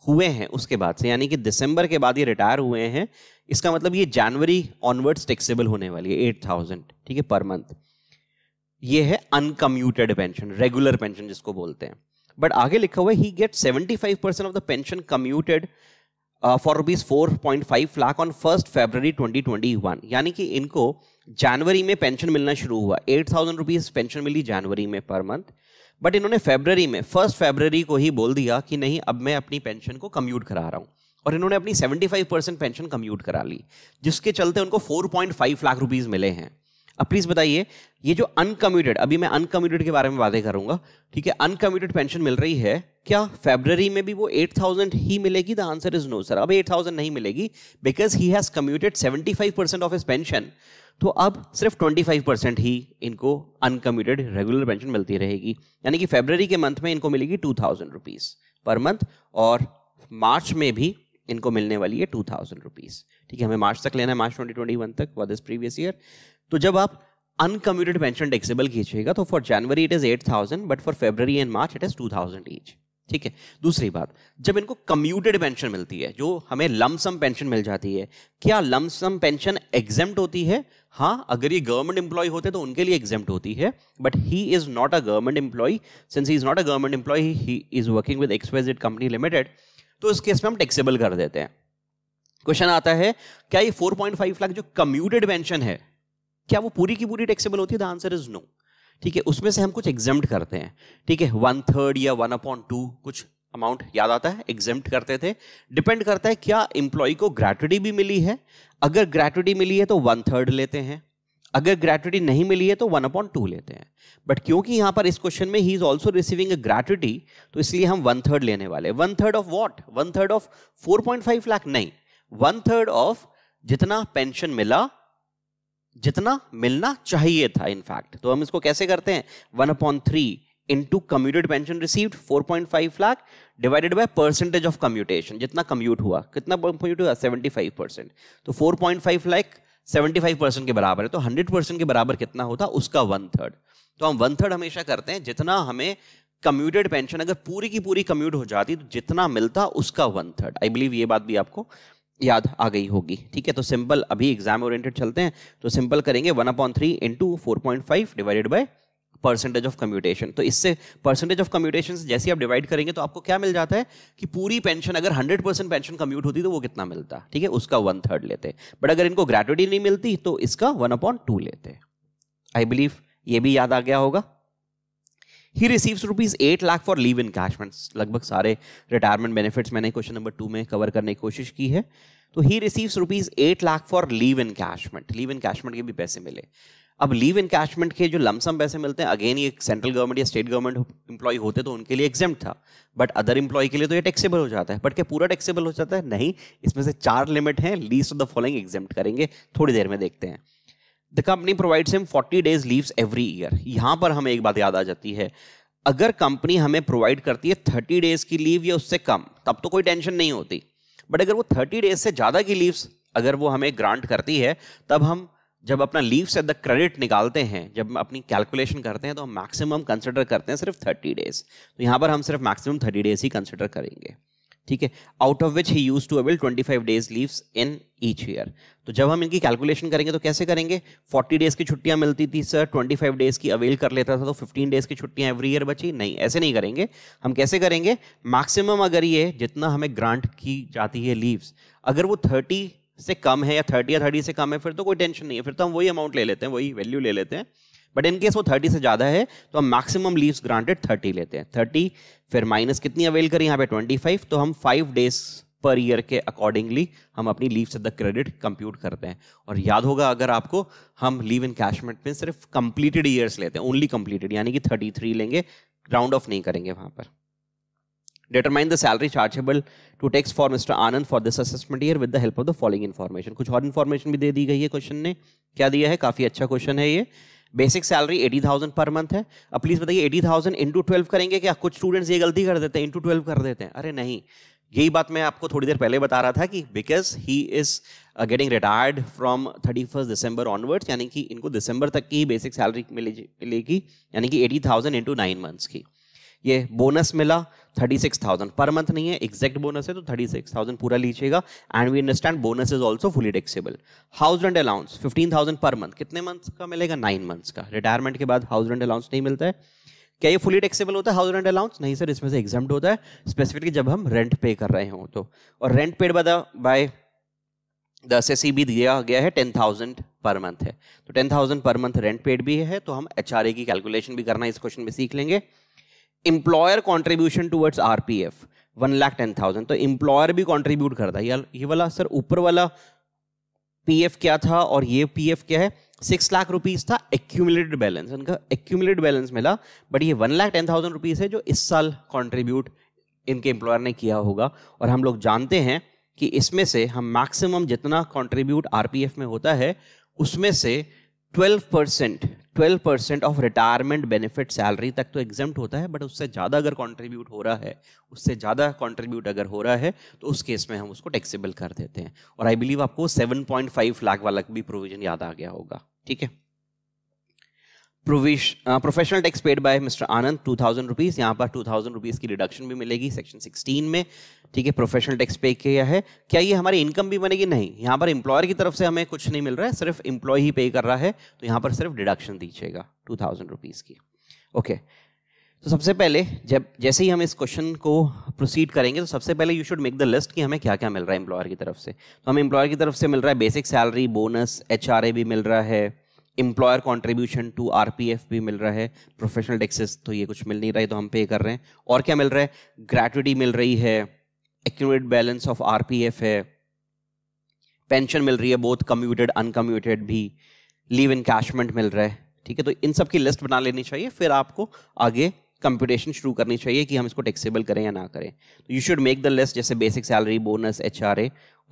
हुए हैं उसके बाद से यानी कि दिसंबर के बाद ये रिटायर हुए हैं इसका मतलब ये जनवरी ऑनवर्ड्स टैक्सेबल होने वाली है एट थाउजेंड ठीक है पर मंथ ये है अनकम्यूटेड पेंशन रेगुलर पेंशन जिसको बोलते हैं बट आगे लिखा हुआ है he get seventy five percent of the pension commuted for rupees four point five lakh on first February twenty twenty one यानी कि इनको जनवरी में पेंशन मिलना शुरू हुआ एट थाउजेंड रुपीज पेंशन मिली जनवरी में पर मंथ बट इन्होंने फेबररी में फर्स्ट फेबररी को ही बोल दिया कि नहीं अब मैं अपनी पेंशन को कम्यूट करा रहा हूँ और इन्होंने अपनी seventy five percent pension commute करा ली जिसके चलते उनको four point five lakh rupees मिले हैं अब प्लीज़ बताइए ये जो अनकम्यूटेड अभी मैं अनकम्यूटेड के बारे में बातें करूंगा ठीक है अनकम्यूटेड पेंशन मिल रही है क्या फेबररी में भी वो 8000 ही मिलेगी the answer is no sir अब 8000 नहीं मिलेगी because he has commuted 75 percent of his pension तो अब सिर्फ 25 परसेंट ही इनको अनकम्यूटेड रेगुलर पेंशन मिलती रहेगी यानी कि फेब्रवरी के मंथ में इनको मिलेगी two thousand rupees per month और मार्च में भी इनको मिलने वाली है टू थाउजेंड रुपीज़ ठीक है हमें मार्च तक लेना है मार्च ट्वेंटी ट्वेंटी वन तक व दिस प्रीवियस ईयर तो जब आप अनकम्यूटेड पेंशन टैक्सेबल खींचेगा तो for January it is eight thousand but for February and March it is two thousand each ठीक है दूसरी बात जब इनको कम्यूटेड पेंशन मिलती है जो हमें लमसम पेंशन मिल जाती है क्या लमसम पेंशन एग्जेम्प्ट होती है हाँ अगर ये गवर्नमेंट एम्प्लॉय होते तो उनके लिए एग्जेम्प्ट होती है but he is not a government employee since he is not a government employee he is working with expedite company limited तो इस केस में हम टैक्सेबल कर देते हैं क्वेश्चन आता है क्या ये 4.5 लाख जो कम्यूटेड पेंशन है क्या वो पूरी की पूरी टैक्सेबल होती है द आंसर इज नो ठीक है उसमें से हम कुछ एग्जाम करते हैं ठीक है वन थर्ड या वन अपॉन टू कुछ अमाउंट याद आता है एग्जाम करते थे डिपेंड करता है क्या एम्प्लॉय को ग्रेटुटी भी मिली है अगर ग्रेटुटी मिली है तो वन थर्ड लेते हैं अगर ग्रेटुटी नहीं मिली है तो वन अपॉइंट टू लेते हैं बट क्योंकि यहां पर इस क्वेश्चन में he is also receiving a gratuity तो इसलिए हम वन थर्ड लेने वाले one third of what one third of four point five lakh नहीं वन थर्ड ऑफ जितना पेंशन मिला जितना मिलना चाहिए था इनफैक्ट तो हम इसको कैसे करते हैं one upon three into commuted pension received five lakh divided by percentage of commutation जितना कम्यूट हुआ कितना कम्यूट हुआ सेवेंटी फाइव परसेंट तो four point five lakh seventy five percent के बराबर है तो हंड्रेड परसेंट के बराबर कितना होता उसका वन थर्ड तो हम वन थर्ड हमेशा करते हैं जितना हमें कम्यूटेड पेंशन अगर पूरी की पूरी कम्यूट हो जाती तो जितना मिलता उसका वन थर्ड आई बिलीव ये बात भी आपको याद आ गई होगी ठीक है तो सिंपल अभी एग्जाम ओरिएंटेड चलते हैं तो सिंपल करेंगे one upon three into four point five divided by percentage of commutation तो इससे परसेंटेज ऑफ कम्यूटेशन जैसे आप डिवाइड करेंगे तो आपको क्या मिल जाता है कि पूरी पेंशन अगर हंड्रेड परसेंट पेंशन कम्यूट होती तो वो कितना मिलता ठीक है उसका वन थर्ड लेते बट अगर इनको ग्रेटुटी नहीं मिलती तो इसका वन अपॉइंट टू लेते आई बिलीव ये भी याद आ गया होगा he receives rupees eight lakh for leave in encashments लगभग सारे रिटायरमेंट बेनिफिट्स मैंने क्वेश्चन नंबर टू में कवर करने की कोशिश की है तो he receives rupees eight lakh for leave in encashment leave in encashment के भी पैसे मिले अब लीव इन कैशमेंट के जो लमसम पैसे मिलते हैं अगेन ये सेंट्रल गवर्नमेंट या स्टेट गवर्नमेंट इंप्लॉय होते तो उनके लिए एग्जाम था बट अदर इंप्लॉय के लिए तो ये टैक्सेबल हो जाता है बट क्या पूरा टैक्सेबल हो जाता है नहीं इसमें से चार लिमिट है least of the following exempt करेंगे थोड़ी देर में देखते हैं the company provides him forty days leaves every year यहाँ पर हमें एक बात याद आ जाती है अगर कंपनी हमें प्रोवाइड करती है थर्टी डेज की लीव या उससे कम तब तो कोई टेंशन नहीं होती बट अगर वो थर्टी डेज से ज़्यादा की लीव्स अगर वो हमें ग्रांट करती है तब हम जब अपना लीव से द क्रेडिट निकालते हैं जब अपनी कैलकुलेशन करते हैं तो हम मैक्सिमम कंसिडर करते हैं सिर्फ थर्टी डेज तो यहाँ पर हम सिर्फ मैक्सिमम थर्टी डेज ही कंसिडर करेंगे ठीक है out of which he used to avail 25 days leaves in each year तो जब हम इनकी कैलकुलेशन करेंगे तो कैसे करेंगे 40 डेज की छुट्टियां मिलती थी सर 25 डेज की अवेल कर लेता था तो 15 डेज की छुट्टियां एवरी ईयर बची नहीं ऐसे नहीं करेंगे हम कैसे करेंगे मैक्सिमम अगर ये जितना हमें ग्रांट की जाती है लीव्स अगर वो थर्टी से कम है या थर्टी या थर्टी से कम है फिर तो कोई टेंशन नहीं है फिर तो हम वही अमाउंट ले लेते हैं वही वैल्यू ले लेते हैं बट इन केस वो थर्टी से ज़्यादा है तो हम मैक्सिमम लीव्स ग्रांटेड थर्टी लेते हैं थर्टी फिर माइनस कितनी अवेल करें यहाँ पे ट्वेंटी फाइव तो हम फाइव डेज पर ईयर के अकॉर्डिंगली हम अपनी लीव से द क्रेडिट कंप्यूट करते हैं और याद होगा अगर आपको हम लीव इन कैशमेंट में सिर्फ कंप्लीटेड ईयर्स लेते हैं ओनली कंप्लीटेड यानी कि थर्टी थ्री लेंगे राउंड ऑफ नहीं करेंगे वहाँ पर determine the salary chargeable to tax for mister Anand for this assessment year with the help of the following information कुछ और इन्फॉर्मेशन भी दे दी गई है क्वेश्चन ने क्या दिया है काफ़ी अच्छा क्वेश्चन है ये basic salary eighty thousand per month है अब प्लीज़ बताइए एटी थाउजेंड इंटू ट्वेल्व करेंगे क्या कुछ स्टूडेंट्स ये गलती कर देते हैं इंटू ट्वेल्व कर देते हैं अरे नहीं यही बात मैं आपको थोड़ी देर पहले बता रहा था कि because he is getting retired from thirty first December onwards यानी कि इनको दिसंबर तक की बेसिक सैलरी मिलेगी यानी कि eighty thousand into nine months की ये बोनस मिला thirty six thousand per month नहीं है एग्जैक्ट बोनस है तो थर्टी सिक्स थाउजेंड पूरा लीजिएगा and we understand bonus is also fully taxable house rent allowance fifteen thousand per month कितने मंथ का मिलेगा नाइन मंथ्स का रिटायरमेंट के बाद हाउस रेंट अलाउंस नहीं मिलता है क्या ये फुली टेक्सेबल होता है हाउस रेंट अलाउंस नहीं सर इसमें से एग्जाम होता है स्पेसिफिकली जब हम रेंट पे कर रहे हो तो और rent paid by the S भी दिया गया है टेन थाउजेंड पर मंथ है तो ten thousand per month rent paid भी है तो हम एच की कैलकुलेशन भी करना इस क्वेश्चन में सीख लेंगे employer contribution towards R P F one lakh ten thousand तो एम्प्लॉयर भी कॉन्ट्रीब्यूट करता है ये वाला सर ऊपर वाला पी एफ क्या था और ये पी एफ क्या है सिक्स लाख रुपीज था एक्यूमुलेटेड बैलेंस इनका एक्यूमुलेटेड बैलेंस मिला बट ये one lakh ten thousand rupees है जो इस साल कॉन्ट्रीब्यूट इनके एम्प्लॉयर ने किया होगा और हम लोग जानते हैं कि इसमें से हम मैक्सिमम जितना कॉन्ट्रीब्यूट आर पी एफ में होता है उसमें से twelve percent twelve percent of retirement benefit salary तक तो एग्जाम होता है बट उससे ज़्यादा अगर कॉन्ट्रीब्यूट हो रहा है उससे ज़्यादा कॉन्ट्रीब्यूट अगर हो रहा है तो उस केस में हम उसको टैक्सेबल कर देते हैं और आई बिलीव आपको सेवन पॉइंट फाइव लाख वाला भी प्रोविजन याद आ गया होगा ठीक है professional tax paid by mister Anand two thousand rupees यहाँ पर टू थाउजेंड रुपीज़ की रिडक्शन भी मिलेगी सेक्शन सिक्सटीन में ठीक है प्रोफेशनल टैक्स पे किया है क्या ये हमारी इनकम भी बनेगी नहीं यहाँ पर एम्प्लॉयर की तरफ से हमें कुछ नहीं मिल रहा है सिर्फ एम्प्लॉय ही पे कर रहा है तो यहाँ पर सिर्फ डिडक्शन दीजिएगा टू थाउजेंड रुपीज़ की ओके तो सबसे पहले जब जैसे ही हम इस क्वेश्चन को प्रोसीड करेंगे तो सबसे पहले you should make the list कि हमें क्या क्या मिल रहा है एम्प्लॉयर की तरफ से तो हमें एम्प्लॉयर की तरफ से मिल रहा है बेसिक सैलरी बोनस एच भी मिल रहा है एम्प्लॉयर कॉन्ट्रीब्यूशन टू आरपीएफ भी मिल रहा है प्रोफेशनल टैक्सेस तो ये कुछ मिल नहीं रहा है तो हम पे कर रहे हैं और क्या मिल रहा है ग्रेचुटी मिल रही है एक्यूरेट बैलेंस ऑफ आरपीएफ है पेंशन मिल रही है बहुत कम्यूटेड अनकम्यूटेड भी लीव इन कैशमेंट मिल रहा है ठीक है तो इन सब की लिस्ट बना लेनी चाहिए फिर आपको आगे कंप्यूटेशन शुरू करनी चाहिए कि हम इसको टैक्सेबल करें या ना करें तो you should make the list जैसे बेसिक सैलरी बोनस एच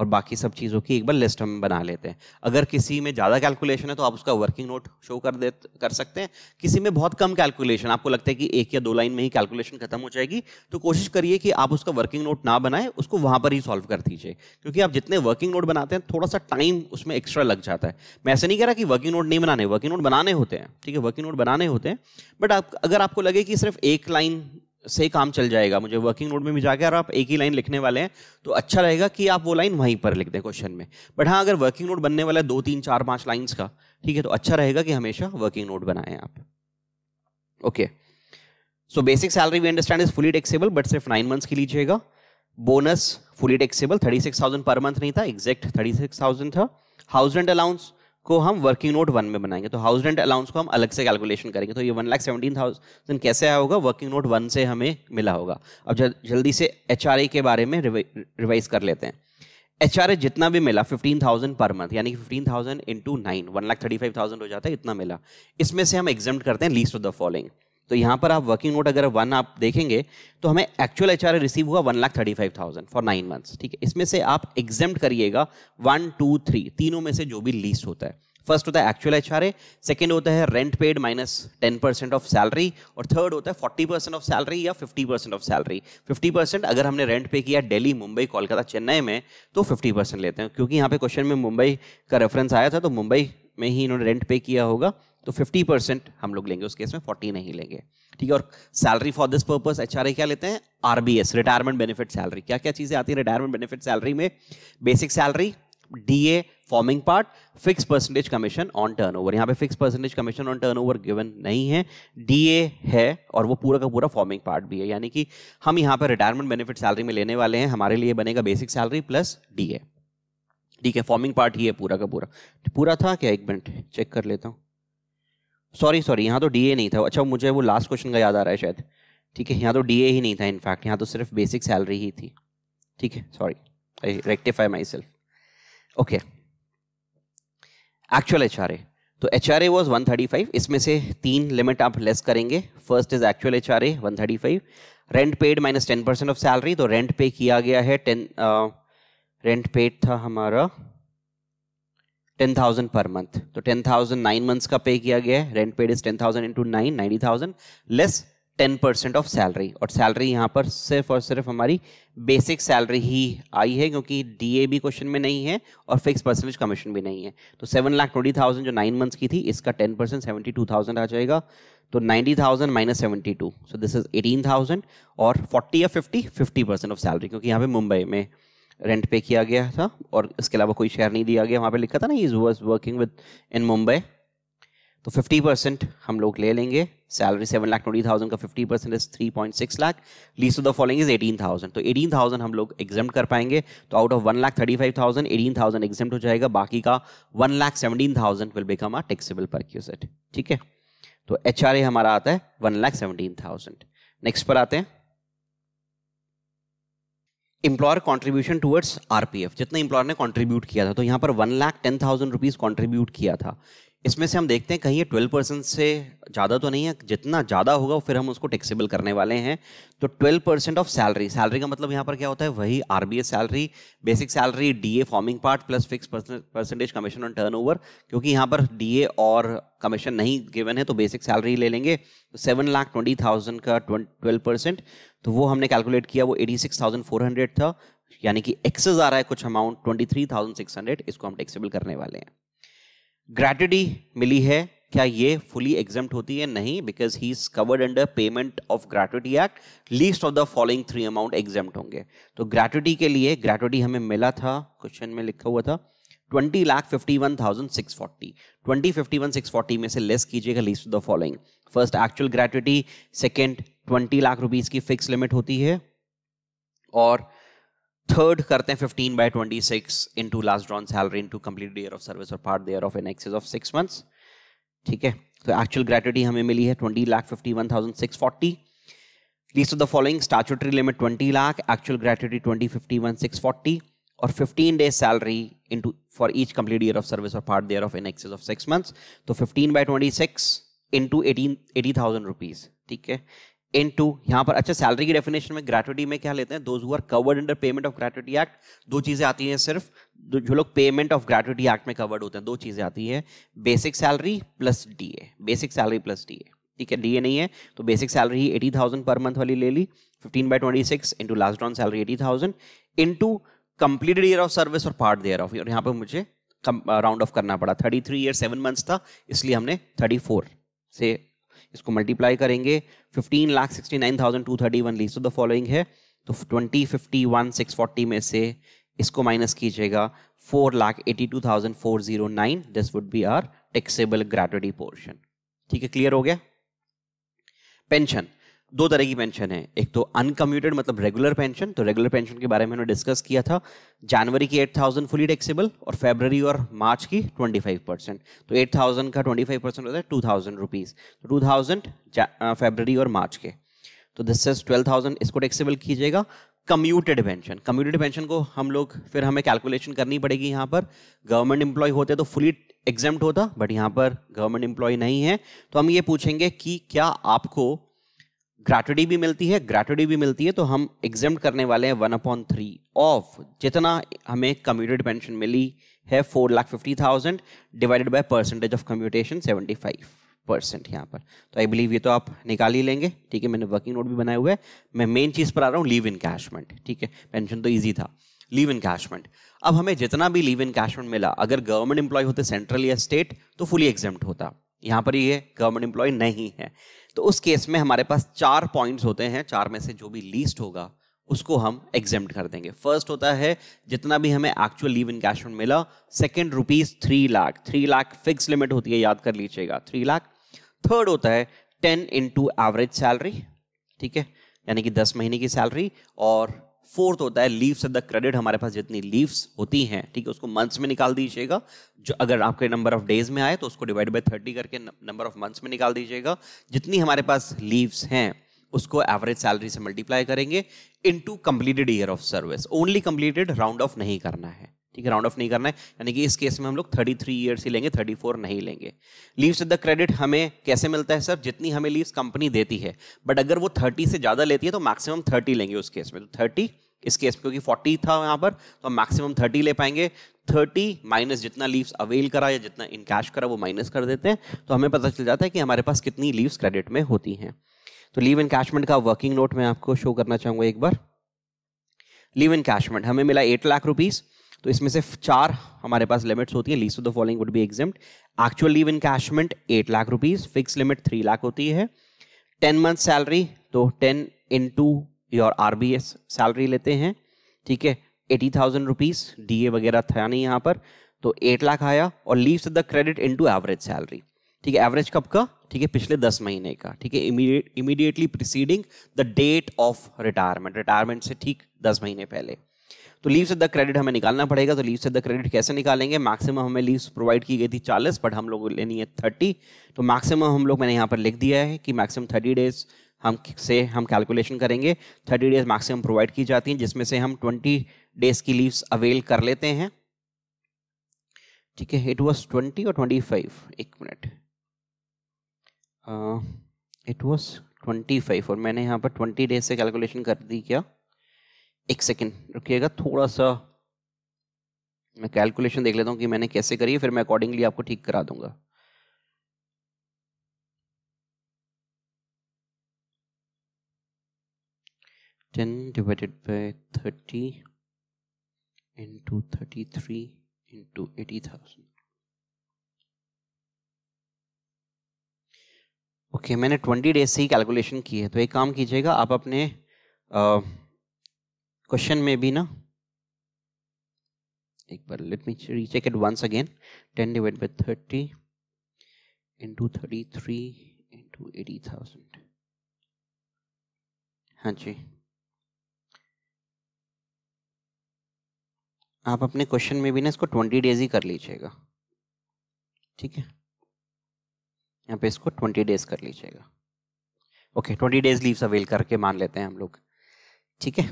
और बाकी सब चीज़ों की एक बार लिस्ट हम बना लेते हैं अगर किसी में ज़्यादा कैलकुलेशन है तो आप उसका वर्किंग नोट शो कर दे कर सकते हैं किसी में बहुत कम कैलकुलेशन आपको लगता है कि एक या दो लाइन में ही कैलकुलेशन खत्म हो जाएगी तो कोशिश करिए कि आप उसका वर्किंग नोट ना बनाएं उसको वहाँ पर ही सॉल्व कर दीजिए क्योंकि आप जितने वर्किंग नोट बनाते हैं थोड़ा सा टाइम उसमें एक्स्ट्रा लग जाता है मैं ऐसा नहीं कह रहा कि वर्किंग नोट नहीं बनाने वर्किंग नोट बनाने होते हैं ठीक है वर्किंग नोट बनाने होते हैं बट आप अगर आपको लगे कि सिर्फ एक लाइन से काम चल जाएगा मुझे वर्किंग नोट में भी जाके और आप एक ही लाइन लिखने वाले हैं तो अच्छा रहेगा कि आप वो लाइन वहीं पर लिख दें क्वेश्चन में बट हाँ अगर वर्किंग नोट बनने वाला है दो तीन चार पांच लाइन्स का ठीक है तो अच्छा रहेगा कि हमेशा वर्किंग नोट बनाएं आप okay so basic salary we understand is fully taxable but सिर्फ नाइन मंथ्स की लीजिएगा bonus fully taxable thirty six thousand per month नहीं था एग्जैक्ट थर्टी सिक्स थाउजेंड था हाउस रेंट अलाउंस को हम वर्किंग नोट वन में बनाएंगे तो हाउस रेंट अलाउंस को हम अलग से कैलकुलेशन करेंगे तो ये वन लाख सेवेंटीन थाउजेंड कैसे आया होगा वर्किंग नोट वन से हमें मिला होगा अब जल, जल्दी से एच के बारे में रिवाइज कर लेते हैं एच जितना भी मिला फिफ्टीन थाउजेंड पर मंथ यानी कि fifteen thousand into nine one lakh thirty five thousand हो जाता है इतना मिला इसमें से हम एग्जाम करते हैं लीस्ट ऑफ द फॉलोइंग तो यहाँ पर आप वर्किंग नोट अगर वन आप देखेंगे तो हमें एक्चुअल एच रिसीव हुआ one lakh thirty five thousand for nine months ठीक है इसमें से आप एग्जाम करिएगा वन टू थ्री तीनों में से जो भी लीस्ट होता है फर्स्ट होता है एक्चुअल एच आर सेकेंड होता है rent paid minus ten percent of salary और थर्ड होता है फोर्टी परसेंट ऑफ सैलरी या fifty percent of salary fifty percent अगर हमने रेंट पे किया दिल्ली मुंबई कोलकाता चेन्नई में तो फिफ्टी परसेंट लेते हैं क्योंकि यहाँ पे क्वेश्चन में मुंबई का रेफरेंस आया था तो मुंबई में ही इन्होंने रेंट पे किया होगा तो 50 परसेंट हम लोग लेंगे उस केस में 40 नहीं लेंगे ठीक है और salary for this purpose H क्या लेते हैं आरबीएस रिटायरमेंट बेनिफिट सैलरी क्या क्या चीज़ें आती है रिटायरमेंट बेनिफिट सैलरी में basic salary DA forming part fix percentage commission on over यहाँ पे fix percentage commission on over given नहीं है डीए है और वो पूरा का पूरा फॉर्मिंग पार्ट भी है यानी कि हम यहाँ पे रिटायरमेंट बेनिफिट सैलरी में लेने वाले हैं हमारे लिए बनेगा बेसिक सैलरी प्लस डीए ठीक है फॉर्मिंग पार्ट ही है पूरा का पूरा पूरा था क्या एक मिनट चेक कर लेता हूँ सॉरी सॉरी यहाँ तो डी नहीं था अच्छा मुझे वो लास्ट क्वेश्चन का याद आ रहा है शायद ठीक है यहाँ तो डी ही नहीं था इनफैक्ट यहाँ तो सिर्फ बेसिक सैलरी ही थी ठीक है sorry I rectify myself okay actual H R A तो H R A was one thirty five इसमें से तीन लिमिट आप लेस करेंगे first is actual H R A one thirty five rent paid minus ten percent of salary तो rent pay किया गया है टेन रेंट पेड था हमारा टेन थाउजेंड पर मंथ तो टेन थाउजेंड नाइन मंथ्स का पे किया गया है rent paid is ten thousand into nine ninety thousand less ten percent of salary और सैलरी यहाँ पर सिर्फ और सिर्फ हमारी बेसिक सैलरी ही आई है क्योंकि डी ए भी क्वेश्चन में नहीं है और फिक्स परसेंटेज कमीशन भी नहीं है तो सेवन लाख ट्वेंटी थाउजेंड जो नाइन मंथ्स की थी इसका ten percent seventy two thousand आ जाएगा तो ninety thousand minus seventy two so this is eighteen thousand और फोर्टी या fifty fifty percent of salary क्योंकि यहाँ पे मुंबई में रेंट पे किया गया था और इसके अलावा कोई शेयर नहीं दिया गया वहाँ पे लिखा था ना is was working with in Mumbai तो 50 परसेंट हम लोग ले लेंगे salary seven lakh twenty thousand का 50 percent is three point six lakh least of the following is eighteen thousand तो एटीन थाउजेंड हम लोग एग्जाम कर पाएंगे तो out of one lakh thirty five thousand eighteen thousand exempt हो जाएगा बाकी का one lakh seventeen thousand will become a taxable perquisite ठीक है तो एच हमारा आता है one lakh seventeen thousand next पर आते हैं एम्प्लॉयर कॉन्ट्रीब्यूशन टूवर्ड्स एफ जितना एम्प्लॉयर ने कॉन्ट्रीब्यूट किया था तो यहाँ पर one lakh ten thousand rupees contribute किया था इसमें से हम देखते हैं कहीं ये ट्वेल्व परसेंट से ज़्यादा तो नहीं है जितना ज़्यादा होगा फिर हम उसको टैक्सेबल करने वाले हैं तो twelve percent of salary salary का मतलब यहाँ पर क्या होता है वही our salary basic salary D A forming part plus fix percentage commission on turnover क्योंकि यहाँ पर डी ए और कमीशन नहीं गिवन है तो बेसिक सैलरी ले लेंगे तो सेवन लाख ट्वेंटी थाउजेंड का ट्वेल्व परसेंट तो वो हमने कैलकुलेट किया वो 86,400 था यानी कि एक्सेस आ रहा है कुछ अमाउंट 23,600 इसको हम टैक्सेबल करने वाले हैं ग्रेटिटी मिली है क्या ये फुली एग्जाम होती है नहीं because he is covered under payment of gratuity act least of the following three amount exempt होंगे तो ग्रेटुटी के लिए ग्रेटुटी हमें मिला था क्वेश्चन में लिखा हुआ था twenty lakh fifty one thousand six forty twenty fifty one six forty में से लेस कीजिएगा least of the following first actual gratuity second twenty lakh rupees की फिक्स लिमिट होती है और थर्ड करते हैं fifteen by twenty six into last drawn salary into complete year of service और part thereof an excess of six months ठीक है तो एक्चुअल ग्रेटिटी हमें मिली है twenty lakh fifty one thousand six forty least of the following statutory limit twenty lakh actual gratuity twenty fifty one six forty और fifteen days salary into for each complete year of service और part thereof an excess of six months तो fifteen by twenty six into eighteen eighty thousand rupees ठीक है इन to यहाँ पर अच्छा salary की definition में gratuity में क्या लेते हैं those covered under payment of gratuity act दो चीज़ें आती हैं सिर्फ जो लोग पेमेंट ऑफ ग्रेचुटी एक्ट में कवर्ड होते हैं दो चीज़ें आती है basic salary plus D A basic salary plus A ठीक है ए नहीं है तो बेसिक सैलरी ही एटी थाउजेंड पर मंथ वाली ले ली fifteen by twenty six into last ऑन salary eighty thousand into completed year of service और पार्ट ईयर ऑफ और यहाँ पर मुझे राउंड ऑफ uh, करना पड़ा thirty three year seven months था इसलिए हमने थर्टी फोर से इसको मल्टीप्लाई करेंगे fifteen lakh sixty nine thousand two thirty one least the following है तो twenty fifty one six forty में से इसको माइनस कीजिएगा four lakh eighty two thousand four zero nine this would be our taxable gratuity portion ठीक है clear हो गया पेंशन दो तरह की पेंशन है एक तो अनकम्यूटेड मतलब रेगुलर पेंशन तो रेगुलर पेंशन के बारे में हमने डिस्कस किया था जनवरी की 8000 फुली टैक्सेबल और फेबररी और मार्च की 25 परसेंट तो 8000 का 25 परसेंट होता है two thousand rupees two thousand February और मार्च के तो दिस इज ट्वेल्व थाउजेंड इसको टैक्सेबल कीजिएगा कम्यूटेड पेंशन कम्यूटेड पेंशन को हम लोग फिर हमें कैलकुलेशन करनी पड़ेगी यहाँ पर गवर्नमेंट एम्प्लॉय होते तो फुली एग्जाम होता बट यहाँ पर गवर्नमेंट एम्प्लॉय नहीं है तो हम ये पूछेंगे कि क्या आपको ग्रैटुडी भी मिलती है ग्रैटुडी भी मिलती है तो हम एग्जाम करने वाले हैं वन अपॉइंट थ्री ऑफ जितना हमें कम्यूटेड पेंशन मिली है four lakh fifty thousand divided by percentage of commutation seventy five percent यहाँ पर तो आई बिलीव ये तो आप निकाल ही लेंगे ठीक है मैंने वर्किंग नोट भी बनाए हुए मैं मेन चीज़ पर आ रहा हूँ लीव इन कैशमेंट ठीक है पेंशन तो ईजी था लीव इन कैशमेंट अब हमें जितना भी लीव इन कैशमेंट मिला अगर गवर्नमेंट एम्प्लॉय होते सेंट्रल या स्टेट तो फुली एग्जाम होता यहाँ पर ये गवर्नमेंट एम्प्लॉय नहीं है तो उस केस में हमारे पास चार पॉइंट्स होते हैं चार में से जो भी लीस्ट होगा उसको हम एग्जेम्प्ट कर देंगे फर्स्ट होता है जितना भी हमें actual leave encash encashment मिला second rupees three lakh three lakh fix limit होती है याद कर लीजिएगा थ्री लाख थर्ड होता है टेन इंटू एवरेज सैलरी ठीक है यानी कि दस महीने की सैलरी और फोर्थ होता है लीव्स एट द क्रेडिट हमारे पास जितनी लीव्स होती हैं ठीक है उसको मंथ्स में निकाल दीजिएगा जो अगर आपके नंबर ऑफ डेज में आए तो उसको डिवाइड बाई थर्टी करके नंबर ऑफ मंथ्स में निकाल दीजिएगा जितनी हमारे पास लीव्स हैं उसको एवरेज सैलरी से मल्टीप्लाई करेंगे into completed year of service only completed round off नहीं करना है ठीक है राउंड ऑफ नहीं करना है यानी कि इस केस में हम लोग थर्टी थ्री ईयर्स ही लेंगे थर्टी फोर नहीं लेंगे लीव्स द क्रेडिट हमें कैसे मिलता है सर जितनी हमें लीव्स कंपनी देती है बट अगर वो थर्टी से ज़्यादा लेती है तो मैक्सिमम थर्टी लेंगे उस केस में तो 30 इस केस में क्योंकि 40 था यहाँ पर तो मैक्सिमम 30 ले पाएंगे 30 माइनस जितना लीव्स अवेल करा या जितना इन कैश करा वो माइनस कर देते हैं तो हमें पता चल जाता है कि हमारे पास कितनी लीव्स क्रेडिट में होती हैं तो लीव इन कैशमेंट का वर्किंग नोट मैं आपको शो करना चाहूँगा एक बार लीव इन कैशमेंट हमें मिला एट लाख रुपीज़ तो इसमें से चार हमारे पास लिमिट्स होती है least of the following would be examined actual leave in encashment eight lakh rupees fix limit three lakh होती है टेन मंथ सैलरी तो ten into your R B S salary लेते हैं ठीक है eighty thousand rupees D A वगैरह था नहीं यहाँ पर तो एट लाख आया और leaves the credit into average salary ठीक है एवरेज कब का ठीक है पिछले दस महीने का ठीक है immediately preceding the date of retirement retirement से ठीक दस महीने पहले तो लीव से द क्रेडिट हमें निकालना पड़ेगा तो लीव से द क्रेडिट कैसे निकालेंगे मैक्सिमम हमें लीव्स प्रोवाइड की गई थी चालीस बट हम लोग लेनी है थर्टी तो मैक्सिमम हम लोग मैंने यहाँ पर लिख दिया है कि मैक्सिमम थर्टी डेज हम से हम कैलकुलेशन करेंगे थर्टी डेज मैक्सिमम प्रोवाइड की जाती हैं जिसमें से हम ट्वेंटी डेज की लीव्स अवेल कर लेते हैं ठीक है इट वॉज ट्वेंटी और ट्वेंटी फाइव एक minute it was twenty five और मैंने यहाँ पर ट्वेंटी डेज से कैलकुलेशन कर दी क्या एक सेकेंड रुकिएगा थोड़ा सा मैं कैलकुलेशन देख लेता हूँ कि मैंने कैसे करी फिर मैं अकॉर्डिंगली आपको ठीक करा दूंगा 10 divided by 30 into 33 into 80,000 okay okay, मैंने 20 डेज से ही कैलकुलेशन की है तो एक काम कीजिएगा आप अपने क्वेश्चन में भी ना एक बार let me recheck it once again 10 divide by 30 into 33 into 80,000 हां जी आप अपने क्वेश्चन में भी ना इसको ट्वेंटी डेज ही कर लीजिएगा ठीक है यहाँ पे इसको ट्वेंटी डेज कर लीजिएगा okay twenty days leaves avail करके मान लेते हैं हम लोग ठीक है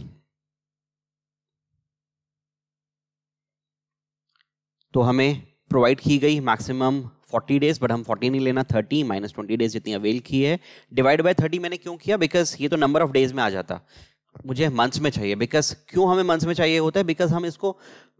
तो हमें प्रोवाइड की गई मैक्सिमम 40 डेज बट हम 40 नहीं लेना 30 माइनस ट्वेंटी डेज जितनी अवेल की है डिवाइड बाय 30 मैंने क्यों किया बिकॉज ये तो नंबर ऑफ डेज में आ जाता मुझे मंथ्स में चाहिए बिकॉज क्यों हमें मंथ्स में चाहिए होता है बिकॉज हम इसको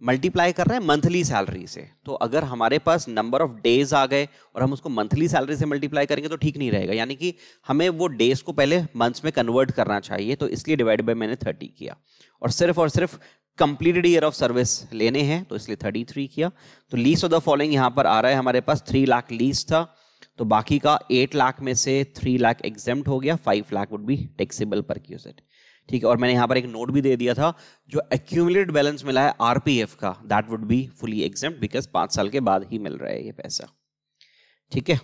मल्टीप्लाई कर रहे हैं मंथली सैलरी से तो अगर हमारे पास नंबर ऑफ डेज आ गए और हम उसको मंथली सैलरी से मल्टीप्लाई करेंगे तो ठीक नहीं रहेगा यानी कि हमें वो डेज को पहले मंथ्स में कन्वर्ट करना चाहिए तो इसलिए डिवाइड बाई मैंने थर्टी किया और सिर्फ और सिर्फ कंप्लीटेड ईयर ऑफ सर्विस लेने हैं तो इसलिए थर्टी थ्री किया तो लीज ऑफ द फॉलोइंग यहाँ पर आ रहा है हमारे पास थ्री लाख लीज था तो बाकी का एट लाख में से थ्री लाख एग्जाम हो गया five lakh would be taxable perquisite ठीक है और मैंने यहाँ पर एक नोट भी दे दिया था जो एक्यूमुलेट बैलेंस मिला है आरपीएफ का that would be fully exempt because पाँच साल के बाद ही मिल रहा है ये पैसा ठीक है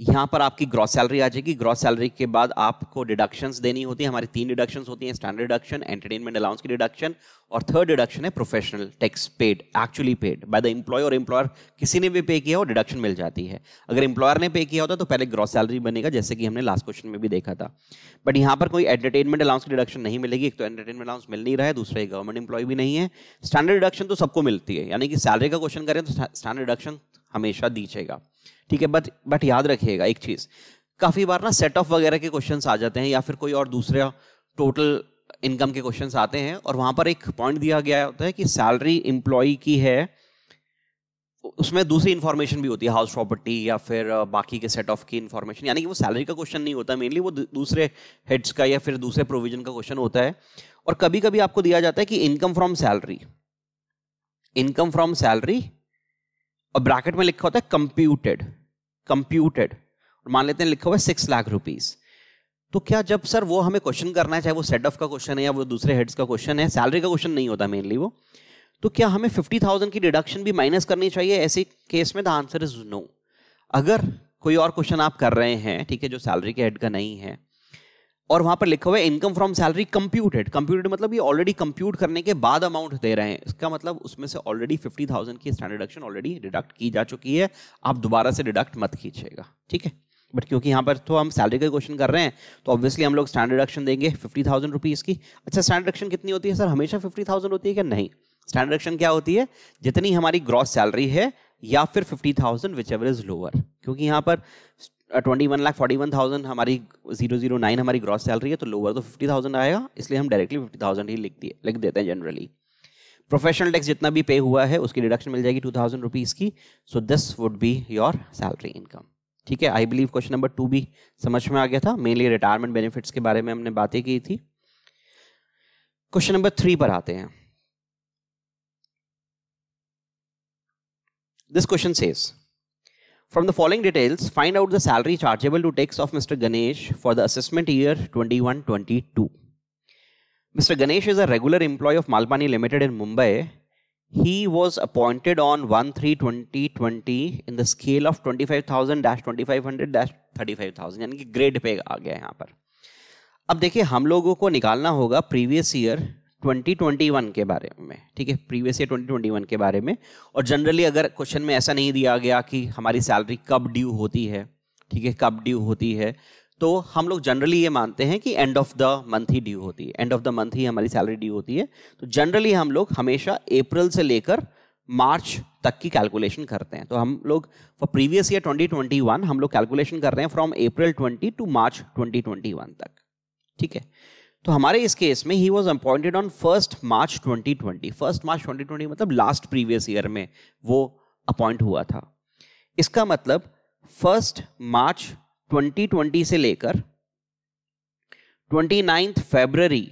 यहाँ पर आपकी ग्रॉस सैलरी आ जाएगी ग्रॉस सैलरी के बाद आपको डिडक्शंस देनी होती है हमारी तीन डिडक्शंस होती हैं स्टैंडर्ड डिडक्शन एंटरटेनमेंट अलाउंस की डिडक्शन और थर्ड डिडक्शन है professional tax paid actually paid by the employ और एम्प्लॉयर किसी ने भी पे किया हो डिडक्शन मिल जाती है अगर एम्प्लॉयर ने पे किया होता तो पहले ग्रॉस सैलरी बनेगा जैसे कि हमने लास्ट क्वेश्चन में भी देखा था बट यहाँ पर कोई एंटरटेनमेंट अलाउंस की डिडक्शन नहीं मिलेगी एक तो एंटरटेनमेंट अलाउंस मिल नहीं रहा है दूसरा गवर्नमेंट एम्प्लॉय भी नहीं है स्टैंडर्ड डिडक्शन तो सबको मिलती है यानी कि सैलरी का क्वेश्चन करें तो स्टैंडर्ड डिडक्शन हमेशा दीजिएगा ठीक है बट बट याद रखिएगा एक चीज़ काफ़ी बार ना सेट ऑफ वगैरह के क्वेश्चन आ जाते हैं या फिर कोई और दूसरा टोटल इनकम के क्वेश्चन आते हैं और वहां पर एक पॉइंट दिया गया होता है कि सैलरी इंप्लॉय की है उसमें दूसरी इंफॉर्मेशन भी होती है हाउस प्रॉपर्टी या फिर बाकी के सेट ऑफ की इन्फॉर्मेशन यानी कि वो सैलरी का क्वेश्चन नहीं होता मेनली वो दूसरे हेड्स का या फिर दूसरे प्रोविजन का क्वेश्चन होता है और कभी कभी आपको दिया जाता है कि income from salary income from salary और ब्रैकेट में लिखा होता है कंप्यूटेड कंप्यूटेड मान लेते हैं लिखा हुआ है सिक्स लाख रुपीज तो क्या जब सर वो हमें क्वेश्चन करना है चाहे वो सेट ऑफ का क्वेश्चन है या वो दूसरे हेड्स का क्वेश्चन है सैलरी का क्वेश्चन नहीं होता मेनली वो तो क्या हमें फिफ्टी थाउजेंड की डिडक्शन भी माइनस करनी चाहिए ऐसे केस में द आंसर इज नो अगर कोई और क्वेश्चन आप कर रहे हैं ठीक है जो सैलरी के हेड का नहीं है और वहां पर लिखा हुआ है income from salary computed computed मतलब ये ऑलरेडी कंप्यूट करने के बाद अमाउंट दे रहे हैं इसका मतलब उसमें से ऑलरेडी फिफ्टी थाउजेंड की स्टैंडर्ड डिडक्शन ऑलरेडी डिडक्ट की जा चुकी है आप दोबारा से डिडक्ट मत कीजिएगा ठीक है बट क्योंकि यहाँ पर तो हम सैलरी का क्वेश्चन कर रहे हैं तो ऑब्वियसली हम लोग स्टैंडर्ड डिडक्शन देंगे फिफ्टी थाउजेंड रुपीज़ की अच्छा स्टैंडर्ड डिडक्शन कितनी होती है सर हमेशा फिफ्टी थाउजेंड होती है क्या नहीं स्टैंडर्ड डिडक्शन क्या होती है जितनी हमारी ग्रॉस सैलरी है या फिर fifty thousand whichever is lower क्योंकि यहाँ पर twenty one lakh forty one thousand हमारी जीरो जीरो नाइन हमारी ग्रॉस सैलरी है तो लोअर तो फिफ्टी थाउजेंड आएगा इसलिए हम डायरेक्टली फिफ्टी थाउजेंड ही लिख दिए लिख देते हैं जनरली प्रोफेशनल टैक्स जितना भी पे हुआ है उसकी डिडक्शन मिल जाएगी टू थाउजेंड रुपीज़ की so this would be your salary income ठीक है I believe question number two भी समझ में आ गया था मेनली रिटायरमेंट बेनिफिट्स के बारे में हमने बातें की थी क्वेश्चन नंबर थ्री पर आते हैं This question says, from the following details, find out the salary chargeable to tax of Mr. Ganesh for the assessment year 21-22. Mr. Ganesh is a regular employee of Malpani Limited in Mumbai. He was appointed on 1-3-2020 in the scale of 25,000-2500-35,000 यानी कि grade pay आ गया है यहाँ पर अब देखिए हम लोगों को निकालना होगा प्रीवियस ईयर 2021 के बारे में ठीक है प्रीवियस ईयर 2021 के बारे में और जनरली अगर क्वेश्चन में ऐसा नहीं दिया गया कि हमारी सैलरी कब ड्यू होती है ठीक है कब ड्यू होती है तो हम लोग जनरली ये मानते हैं कि एंड ऑफ द मंथ ही ड्यू होती है एंड ऑफ द मंथ ही हमारी सैलरी ड्यू होती है तो जनरली हम लोग हमेशा अप्रैल से लेकर मार्च तक की कैलकुलेशन करते हैं तो हम लोग फॉर प्रीवियस ईयर 2021 हम लोग कैलकुलेशन कर रहे हैं फ्रॉम अप्रैल 20 टू मार्च 2021 तक ठीक है तो हमारे इस केस में he was appointed on first March 2020 first March 2020 मतलब लास्ट प्रीवियस ईयर में वो अपॉइंट हुआ था इसका मतलब फर्स्ट मार्च 2020 से लेकर नाइन्थ फेबररी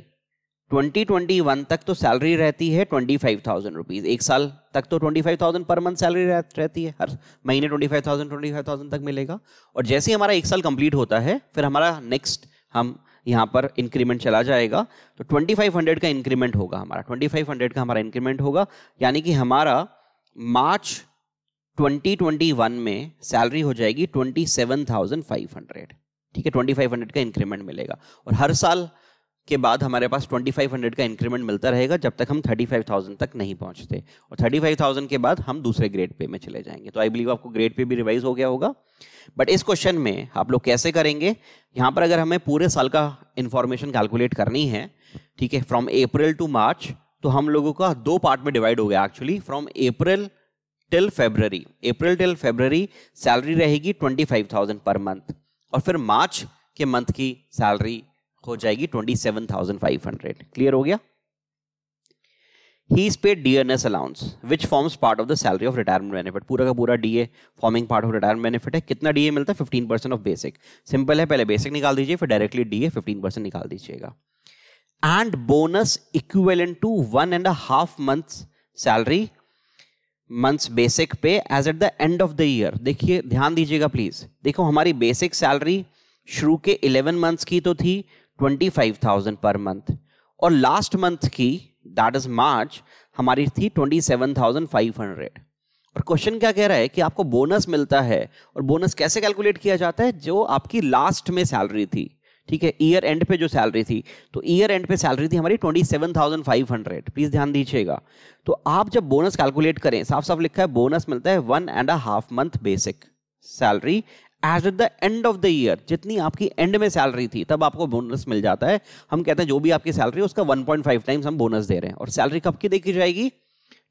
2021 तक तो सैलरी रहती है ट्वेंटी फाइव थाउजेंड रुपीज़ एक साल तक तो twenty five thousand per month salary रहती है हर महीने twenty five thousand twenty five thousand तक मिलेगा और जैसे ही हमारा एक साल कंप्लीट होता है फिर हमारा नेक्स्ट हम यहाँ पर इंक्रीमेंट चला जाएगा तो 2500 का इंक्रीमेंट होगा हमारा 2500 का हमारा इंक्रीमेंट होगा यानी कि हमारा मार्च 2021 में सैलरी हो जाएगी 27,500 ठीक है 2500 का इंक्रीमेंट मिलेगा और हर साल के बाद हमारे पास 2500 का इंक्रीमेंट मिलता रहेगा जब तक हम 35,000 तक नहीं पहुंचते और 35,000 के बाद हम दूसरे ग्रेड पे में चले जाएंगे तो आई बिलीव आपको ग्रेड पे भी रिवाइज हो गया होगा बट इस क्वेश्चन में आप लोग कैसे करेंगे यहाँ पर अगर हमें पूरे साल का इन्फॉर्मेशन कैलकुलेट करनी है ठीक है फ्रॉम अप्रैल टू मार्च तो हम लोगों का दो पार्ट में डिवाइड हो गया actually from April till February April till February salary रहेगी थाउजेंड पर मंथ और फिर मार्च के मंथ की सैलरी हो जाएगी twenty seven thousand five hundred clear हो गया he is paid DNS allowance which forms part of the salary of retirement benefit पूरा का पूरा DA forming part of retirement benefit है कितना डीए मिलता है fifteen percent of basic simple है पहले बेसिक निकाल दीजिए फिर डायरेक्टली डीए फिफ्टीन परसेंट निकाल दीजिएगा and bonus equivalent to one and half month salary months basic pay as at the end of the year देखिए ध्यान दीजिएगा प्लीज देखो हमारी बेसिक सैलरी शुरू के 11 मंथ्स की तो थी twenty five thousand per month और लास्ट मंथ की दैट इज मार्च हमारी थी twenty seven thousand five hundred और क्वेश्चन क्या कह रहा है कि आपको बोनस मिलता है और बोनस कैसे कैलकुलेट किया जाता है जो आपकी लास्ट में सैलरी थी ठीक है ईयर एंड पे जो सैलरी थी तो ईयर एंड पे सैलरी थी हमारी twenty seven thousand five hundred please ध्यान दीजिएगा तो आप जब बोनस कैलकुलेट करें साफ साफ लिखा है बोनस मिलता है one and half month basic salary as at the end of the year जितनी आपकी एंड में सैलरी थी तब आपको बोनस मिल जाता है हम कहते हैं जो भी आपकी सैलरी है उसका 1.5 टाइम्स हम बोनस दे रहे हैं और सैलरी कब की देखी जाएगी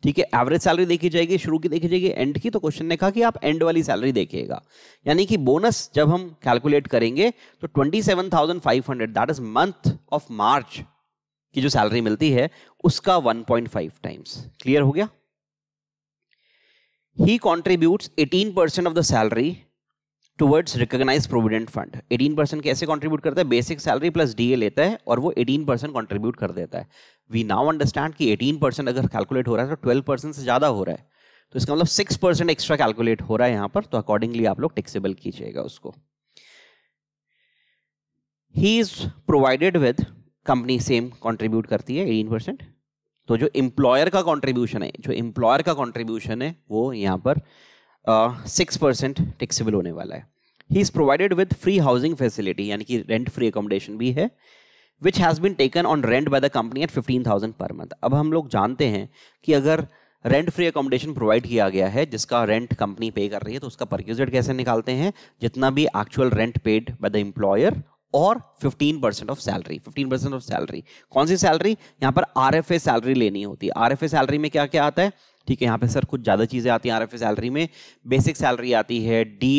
ठीक है एवरेज सैलरी देखी जाएगी शुरू की देखी जाएगी एंड की तो क्वेश्चन ने कहा कि आप एंड वाली सैलरी देखिएगा यानी कि बोनस जब हम कैलकुलेट करेंगे तो twenty seven thousand five hundred that is month of March की जो सैलरी मिलती है उसका one point five times clear हो गया ही contribute eighteen percent of the salary towards recognise provident fund eighteen percent कैसे कॉन्ट्रीब्यूट करता है basic salary plus D A लेता है और वो एटीन परसेंट कॉन्ट्रीब्यूट कर देता है वी नाउ अंडरस्टैंड कि एटीन परसेंट अगर कैलकुलेट हो रहा है तो ट्वेल्व परसेंट से ज़्यादा हो रहा है तो इसका मतलब सिक्स परसेंट एक्स्ट्रा कैलकुलेट हो रहा है यहाँ पर तो अकॉर्डिंगली आप लोग टैक्सेबल कीजिएगा उसको he is provided with company same contribute करती है एटीन परसेंट तो जो एम्प्लॉयर का कॉन्ट्रीब्यूशन है जो एम्प्लॉयर का कॉन्ट्रीब्यूशन है वो यहाँ पर सिक्स परसेंट टैक्सेबल होने वाला है he is provided with free housing facility यानी कि रेंट फ्री अकोमोडेशन भी है which has been taken on rent by the company at fifteen thousand per month अब हम लोग जानते हैं कि अगर रेंट फ्री अकोमोडेशन प्रोवाइड किया गया है जिसका रेंट कंपनी पे कर रही है तो उसका परक्यूजेट कैसे निकालते हैं जितना भी actual rent paid by the employer और 15 percent of salary 15 percent of salary कौन सी सैलरी यहाँ पर आर सैलरी लेनी होती है आर सैलरी में क्या क्या आता है ठीक है यहाँ पे सर कुछ ज़्यादा चीज़ें आती हैं आर सैलरी में बेसिक सैलरी आती है डी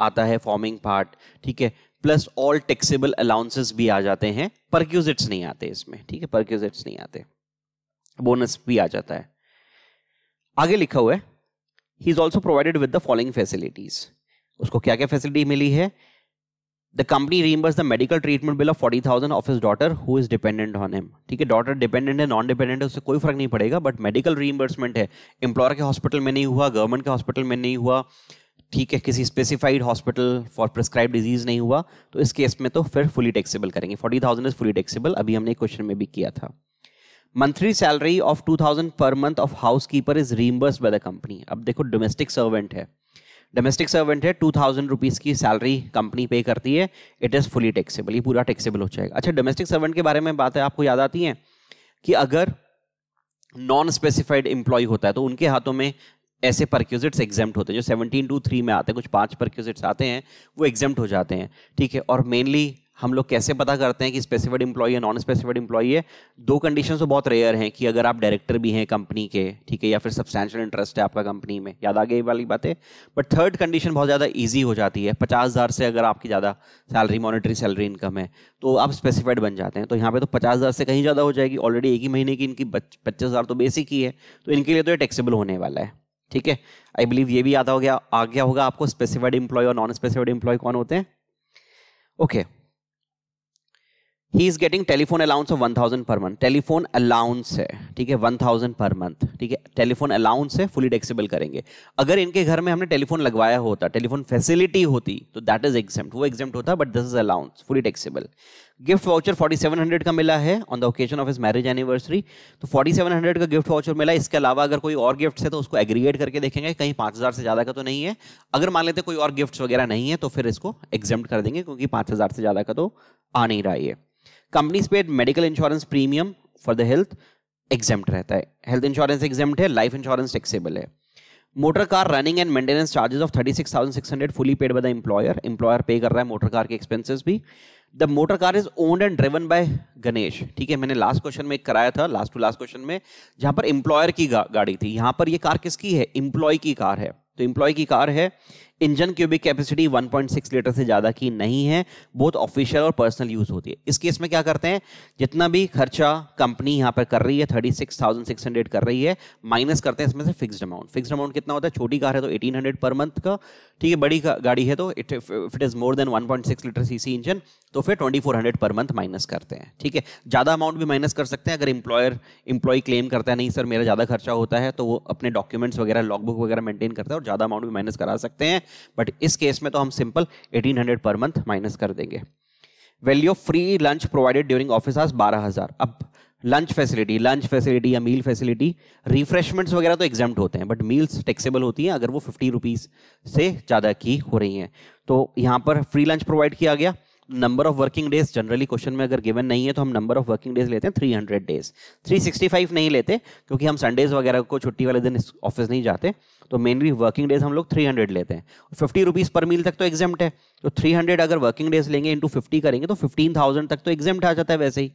आता है फॉर्मिंग पार्ट ठीक है प्लस ऑल टेक्सीबल अलाउंसेस भी आ जाते हैं परक्यूजिट्स नहीं आते इसमें ठीक है परक्यूजिट्स नहीं आते बोनस भी आ जाता है आगे लिखा हुआ है he is also provided with the following facilities उसको क्या क्या फैसिलिटी मिली है The company reimbursed the medical treatment bill of thousand of his daughter who is dependent on him. ठीक है डॉटर डिपेंडेंट है नॉन डिपेंडेंट है उससे कोई फर्क नहीं पड़ेगा बट मेडिकल reimbursement है employer के हॉस्पिटल में नहीं हुआ government के हॉस्पिटल में नहीं हुआ ठीक है किसी specified hospital for prescribe disease नहीं हुआ तो इस केस में तो फिर फुली taxable करेंगे forty thousand is fully taxable अभी हमने क्वेश्चन में भी किया था monthly salary of two thousand per month of house keeper is reimburse by the company अब देखो डोमेस्टिक सर्वेंट है डोमेस्टिक सर्वेंट है टू थाउजेंड रुपीज़ की सैलरी कंपनी पे करती है इट इज़ फुली टैक्सेबल ये पूरा टैक्सेबल हो जाएगा अच्छा डोमेस्टिक सर्वेंट के बारे में बातें आपको याद आती है कि अगर नॉन स्पेसिफाइड एम्प्लॉय होता है तो उनके हाथों में ऐसे परक्यूजिट्स एग्जाम्प्ट होते हैं जो सेवनटीन टू थ्री में आते हैं कुछ पांच परक्यूजिट्स आते हैं वो एग्जाम्प्ट हो जाते हैं ठीक है और मेनली हम लोग कैसे पता करते हैं कि स्पेसिफाइड इंप्लॉई है नॉन स्पेसिफाइड एम्प्लॉई है दो कंडीशन तो बहुत रेयर हैं कि अगर आप डायरेक्टर भी हैं कंपनी के ठीक है या फिर सब्सटैंशियल इंटरेस्ट है आपका कंपनी में याद आ गई वाली बात है बट थर्ड कंडीशन बहुत ज़्यादा ईजी हो जाती है पचास हज़ार से अगर आपकी ज़्यादा सैलरी मॉनिटरी सैलरी इनकम है तो आप स्पेसिफाइड बन जाते हैं तो यहाँ पे तो पचास हज़ार से कहीं ज़्यादा हो जाएगी ऑलरेडी एक ही महीने की इनकी पच्चीस हज़ार तो बेसिक ही है तो इनके लिए तो ये टैक्सेबल होने वाला है ठीक है आई बिलीव ये भी याद हो गया आ गया होगा आपको स्पेसिफाइड इंप्लॉय और नॉन स्पेसिफाइड एम्प्लॉय कौन होते हैं okay okay. He is getting telephone allowance of one thousand per month telephone allowance है ठीक है वन थाउजेंड पर मंथ ठीक है टेलीफोन अलाउंस है फुली टेक्सीबल करेंगे अगर इनके घर में हमने टेलीफोन लगवाया होता टेलीफोन फैसिलिटी होती तो दैट इज एग्जाम वो एग्जाम होता but this is allowance fully taxable gift voucher 4700 का मिला है on the occasion of his marriage anniversary तो 4700 का गिफ्ट वाउचर मिला इसके अलावा अगर कोई और गिफ्ट्स है तो उसको एग्रीगेट करके देखेंगे कहीं 5000 से ज़्यादा का तो नहीं है अगर मान लेते कोई और गिफ्ट्स वगैरह नहीं है तो फिर इसको एग्जाम कर देंगे क्योंकि 5000 से ज़्यादा का तो आ नहीं रहा है company's paid medical insurance premium for the health exempt रहता है हेल्थ इंश्योरेंस एग्जाम है लाइफ इंश्योरेंस टेक्सेबल है motor car running and maintenance charges of thirty six thousand six hundred fully paid by the employer employer pay कर रहा है motor car के expenses भी the motor car is owned and driven by Ganesh ठीक है मैंने last question में एक कराया था लास्ट टू लास्ट क्वेश्चन में जहां पर एम्प्लॉयर की गा, गाड़ी थी यहां पर ये कार किसकी है एम्प्लॉय की कार है तो एम्प्लॉय की कार है इंजन की भी कैपेसिटी 1.6 लीटर से ज़्यादा की नहीं है बहुत ऑफिशियल और पर्सनल यूज़ होती है इस केस में क्या करते हैं जितना भी खर्चा कंपनी यहाँ पर कर रही है 36,600 कर रही है माइनस करते हैं इसमें से फिक्स्ड अमाउंट फिक्स्ड अमाउंट कितना होता है छोटी कार है तो 1800 पर मंथ का ठीक है बड़ी गाड़ी है तो it it is more than six litre CC engine तो फिर हंड्रेड पर मंथ माइनस करते हैं ठीक है ज़्यादा अमाउंट भी माइनस कर सकते हैं अगर इंप्लॉयर इंप्लॉई क्लेम करता है नहीं सर मेरा ज़्यादा खर्चा होता है तो वो अपने डॉक्यूमेंट्स वगैरह लॉग वगैरह मेंटेन करता है और ज़्यादा अमाउंट भी माइनस करा सकते हैं बट इस केस में तो हम सिंपल 1800 पर मंथ माइनस कर देंगे value of free lunch provided during office बारह हजार अब लंच फैसिलिटी लंच फैसिलिटी या मील फैसिलिटी रिफ्रेशमेंट्स वगैरह तो एग्जाम होते हैं बट मील्स टेक्सेबल होती हैं अगर वो फिफ्टी रुपीज़ से ज़्यादा की हो रही हैं तो यहाँ पर फ्री लंच प्रोवाइड किया गया number of working days generally question में अगर गिवन नहीं है तो हम नंबर ऑफ वर्किंग डेज लेते हैं 300 डेज 365 नहीं लेते क्योंकि हम संडेज वगैरह को छुट्टी वाले दिन ऑफिस नहीं जाते तो मेनली वर्किंग डेज हम लोग 300 लेते हैं फिफ्टी रुपीज़ पर मील तक तो एग्जाम है तो 300 अगर वर्किंग डेज लेंगे इंटू फिफ्टी करेंगे तो फिफ्टीन तक तो एग्जाम आ जाता है वैसे ही